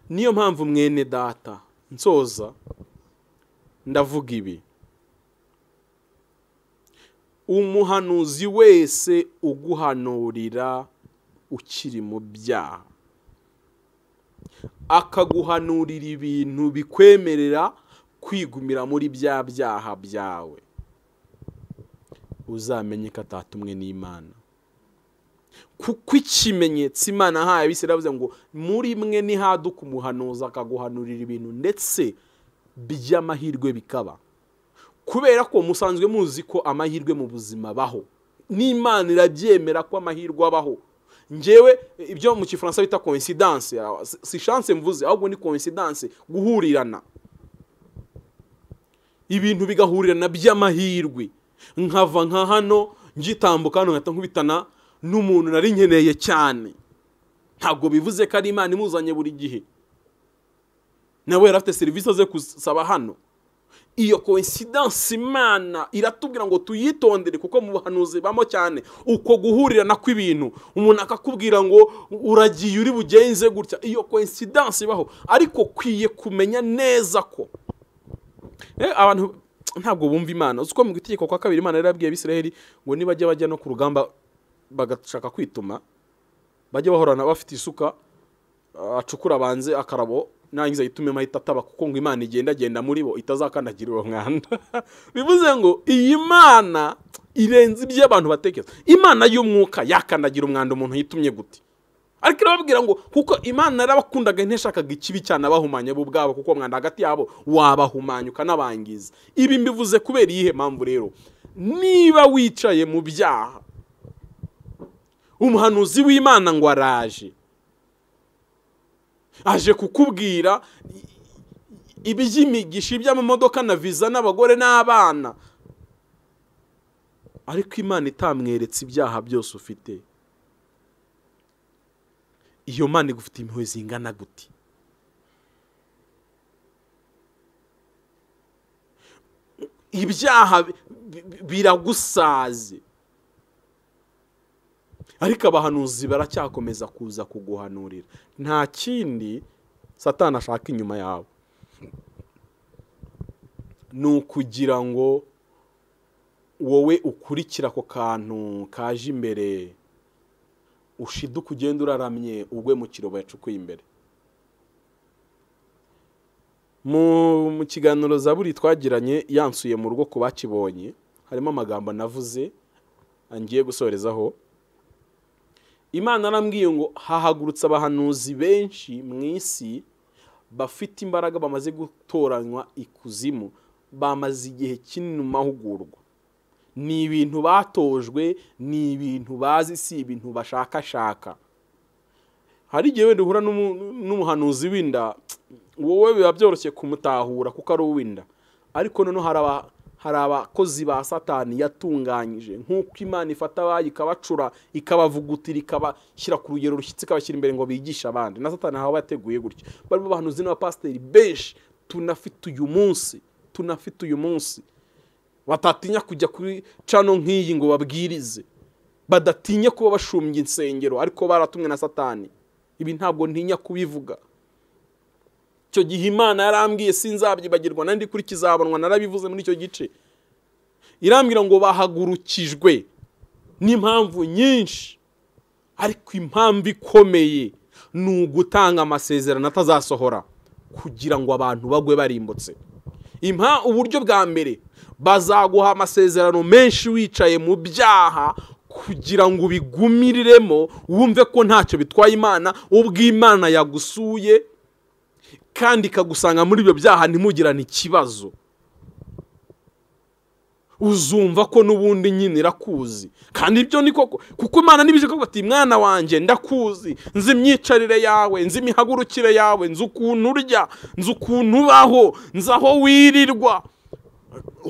niyo mpamvu mwene data nsoza ndavuga ibi umuhanuzi wese uguhanurira ukiri mu byaha akaguhanurira ibintu bikwemerera kwigumira muri bya byaha byawe uzamenye ko atatumwe n'imana kuko ikimenyetso imana ahaye bisi iravuze ngo muri mwe ntihaduka umuhanuzi akaguhanurira ibintu ndetse by'amahirwe bikaba kubera ko musanzwe muzi ko amahirwe mu buzima baho n'imana irabyemera ko amahirwe abaho njyewe ibyo mu kifaransa bita coincidence si chance mvuze ahubwo ni coincidence guhurirana ibintu bigahurirana by'amahirwe nkava nka hano ngitambuka hano nkahita nkubitana n'umuntu nari nkeneye cyane ntabwo bivuze ko ari imana imuzanye buri gihe nawe yari afite serivisi ze gusaba hano iyo koinsidansi imana iratubwira ngo tuyitondere kuko mu buhanuzi bamo cyane uko guhurirana kw'ibintu umuntu akakubwira ngo uragiye uri bugenze gutya iyo koinsidansi ibaho ariko ukwiye kumenya neza ko eh, abantu ntabwo bumva imana uzi ko mu itegeko kwa kabiri imana yarabwiye abisiraheli ngo nibajya bajya no ku rugamba bagashaka kwituma bajye bahorana bafite isuka acukura abanze akarabo nangiza yitumemo ahita ataba kuko ngo imana igenda agenda muri bo itazakandagira uwo mwanda bivuze ngo iyi mana irenze iby'abantu batekereza imana y'umwuka yakandagira umwanda umuntu yitumye gute ariko irababwira ngo kuko imana yarabakundaga ntishakaga ikibi cyane abahumanya bo ubwabo kuko mwanda hagati yabo wabahumanya ukanabangiza ibi mbivuze kubera iyihe mpamvu rero niba wicaye mu byaha umuhanuzi w'imana ngo araje aje kukubwira iby'imigisha iby'amamodoka na viza n'abagore n'abana ariko imana itamweretse ibyaha byose ufite iyo mana igufitiye impuhwe zingana gute ibyaha biragusaze ariko abahanuzi baracyakomeza kuza kuguhanurira nta kindi satana ashaka inyuma yawe ni ukugira ngo wowe ukurikira ako kantu kaje imbere ushiduka ugenda uraramye ugwe mu kirobo yacukuye imbere mu kiganiro zaburi twagiranye yansuye mu rugo ku bakibonye harimo amagambo navuze ngiye gusorezaho imana arambwiye ngo hahagurutse abahanuzi benshi mu isi bafite imbaraga bamaze gutoranywa ikuzimu bamaze igihe kinini mu mahugurwa ni ibintu batojwe ni ibintu bazi si ibintu bashakashaka hari igihe wenda uhura n'umuhanuzi w'inda wowe biba byoroshye kumutahura kuko ari uw'inda ariko noneho hari abakozi ba satani yatunganyije nk'uko imana ifata abayi ikabacura ikabavugutira ikabashyira ku rugero rushyitse ikabashyira imbere ngo bigishe abandi na satani haba yateguye gutyo barimo abahanuzi n'abapasiteri benshi tunafite uyu munsi tunafite uyu munsi batatinya kujya kuri cano nk'iyi ngo babwirize badatinya kuba bashumbye insengero ariko baratumwe na satani ibi ntabwo ntinya kubivuga icyo gihe imana yarambwiye sinzabyibagirwa nandi kuri kizabonwa narabivuze muri icyo gice irambwira ngo bahagurukijwe n'impamvu nyinshi ariko impamvu ikomeye ni ugutanga amasezerano atazasohora kugira ngo abantu bagwe barimbutse uburyo bwa mbere bazaguha amasezerano menshi wicaye mu byaha kugira ngo ubigumiriremo wumve ko ntacyo bitwaye imana ubwo imana yagusuye kandi ikagusanga muri ibyo byaha ntimugirane ikibazo uzumva ko n'ubundi nyine irakuzi kandi ibyo ni koko kuko imana n'ibije ko bati mwana wanjye ndakuzi nzi imyicarire yawe nzi imihagurukire yawe nzi ukuntu urya nzi ukuntu ubaho nzi aho wirirwa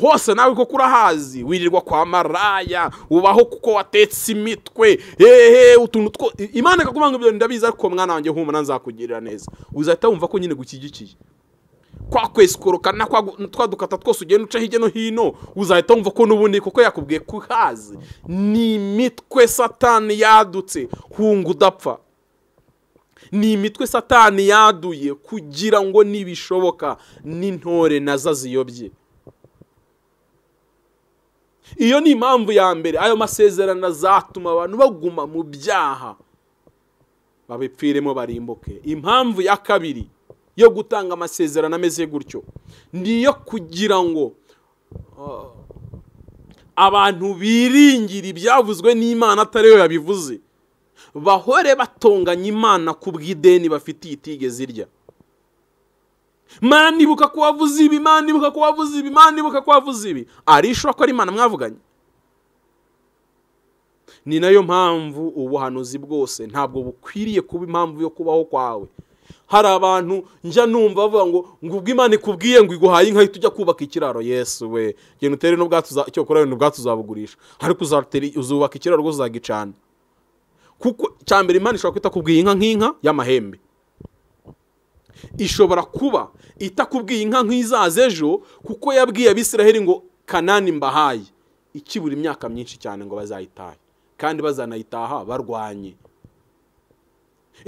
hose nawe kuko urahazi wirirwa kwa maraya ubaho kuko watetse imitwe hehe utuntu two imana ikakubanga ibyo ndabizi ariko mwana wanjye humura nzakugirira neza uzahita wumva ko nyine gushyigikiye kwa kwesikoroka na twa dukata twose ugenda uca hirya no hino uzahita wumva ko n'ubundi kuko yakubwiye ko uhazi ni imitwe satani yadutse hunga udapfa ni imitwe satani yaduye kugira ngo nibishoboka n'intore nazo ziyobye iyo ni impamvu ya mbere ayo masezerano azatuma abantu baguma mu byaha babipfiremo barimbuke impamvu ya kabiri yo gutanga amasezerano ameze gutyo ni iyo kugira ngo uh, abantu biringire ibyavuzwe n'imana atariyo yabivuze bahore batonganya imana ku bw'ideni bafitiye itigeze irya mani ibuka ko wavuze ibi mani ibuka ko wavuze ibi mani ibuka ko wavuze ibi arishura ko ari imana mwavuganye ni nayo mpamvu ubuhanuzi bwose ntabwo bukwiriye kuba impamvu yo kubaho kwawe hari abantu njya numva bavuga ngo ngo ubwo imana ikubwiye ngo iguhaye inka tujya kubaka ikiraro yesu we genda utere n'ubwatsi icyo ukora wenda ubwatsi ariko uzubaka ikiraro rwose uzagicana kuko cya mbere imana ishobora kwita kubwiye inka nk'inka y'amahembe ishobora kuba itakubwiye inka nk'izaza ejo kuko yabwiye abisiraheli ngo kanani mbahaye ikibura imyaka myinshi cyane ngo bazayitahe kandi bazanayitaha barwanye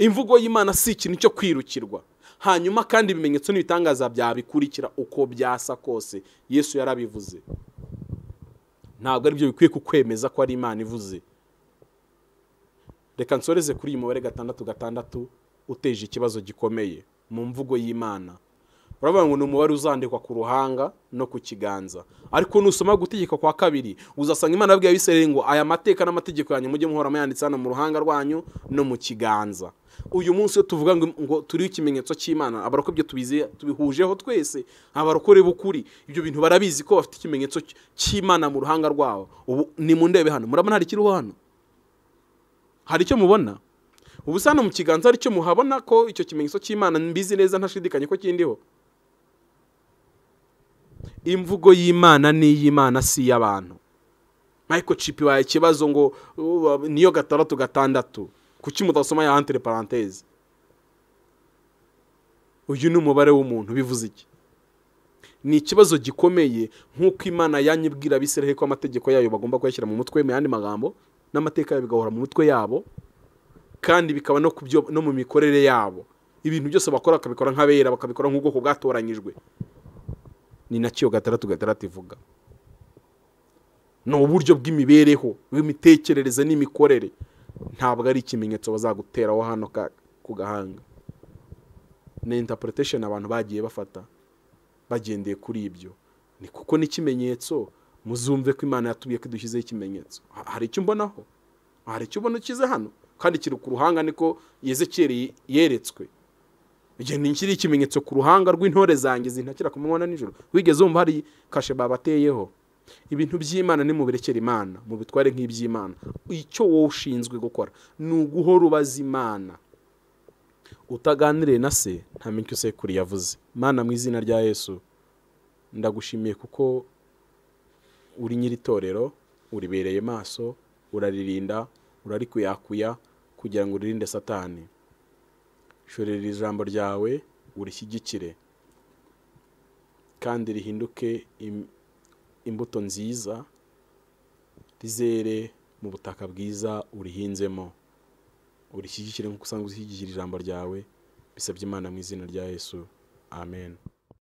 imvugo y'imana si ikintu cyo kwirukirwa hanyuma kandi ibimenyetso n'ibitangaza byabikurikira uko byasa kose yesu yarabivuze ntabwo ari aribyo bikwiye kukwemeza ko ari imana ivuze reka nsoreze kuri iyi mubare gatandatu gatandatu uteje ikibazo gikomeye mu mvugo y'imana baravuga ngo ni umubare uzandikwa ku ruhanga no ku kiganza ariko nusoma gutegeka kwa kabiri uzasanga imana yabwiye abisirayeli ngo aya mateka n'amategeko yanyu mujye muhora muyanditse hano mu ruhanga rwanyu no mu kiganza uyu munsi iyo tuvuga ngo turiho ikimenyetso cy'imana abarokobye tubihujeho twese abarokore b'ukuri ibyo bintu barabizi ko bafite ikimenyetso cy'imana mu ruhanga rwabo ubu ni mu ndebe hano murabona hari ikiriho hano hari icyo mubona ubusa hano mu kiganza aricyo muhabona ko icyo kimenyetso cy'imana mbizi neza ntashidikanye ko kindiho imvugo y'imana ni iy'imana si iy'abantu microchip waye ikibazo ngo niyo gatandatu gatandatu kuki mudasoma ya entre parenthèse uyu ni umubare w'umuntu bivuze iki ni ikibazo gikomeye nk'uko imana yanyibwira abisirahe ko amategeko yayo bagomba kuyashyira mu mutwe mu yandi magambo n'amateka yayo bigahora mu mutwe yabo kandi bikaba no ku byo no mu mikorere yabo ibintu byose bakora bakabikora nk'abera bakabikora nk'ubwoko bwatoranyijwe ni nacyo gatandatu gatandatu ivuga ni uburyo bw'imibereho bw'imitekerereze n'imikorere ntabwo ari ikimenyetso bazaguteraho hano ku gahanga ni interpretation abantu bagiye bafata bagendeye kuri ibyo ni kuko n'ikimenyetso muzumve ko imana yatubwiye ko dushyizeho ikimenyetso hari icyo mbonaho hari icyo ubona ukize hano kandi kiri ku ruhanga niko yezekeri yeretswe igihe ni kiri ikimenyetso ku ruhanga rw'intore zanjye zintakira ku manywa nijoro wigeze wumva hari kashe babateyeho ibintu by'imana ni birekere imana mu bitware nk'iby'imana icyo wowe ushinzwe gukora ni uguhora ubaza imana utaganiriye na se nta icyo sekuru yavuze mana mu izina rya yesu ndagushimiye kuko uri nyiri itorero uribereye maso uraririnda urarikuyakuya kugira ngo uririnde satani shorera ijambo ryawe urishyigikire kandi rihinduke imbuto nziza rizere mu butaka bwiza urihinzemo urishyigikire nk'uko usanga ushyigikira ijambo ryawe bisabye imana mu izina rya yesu amen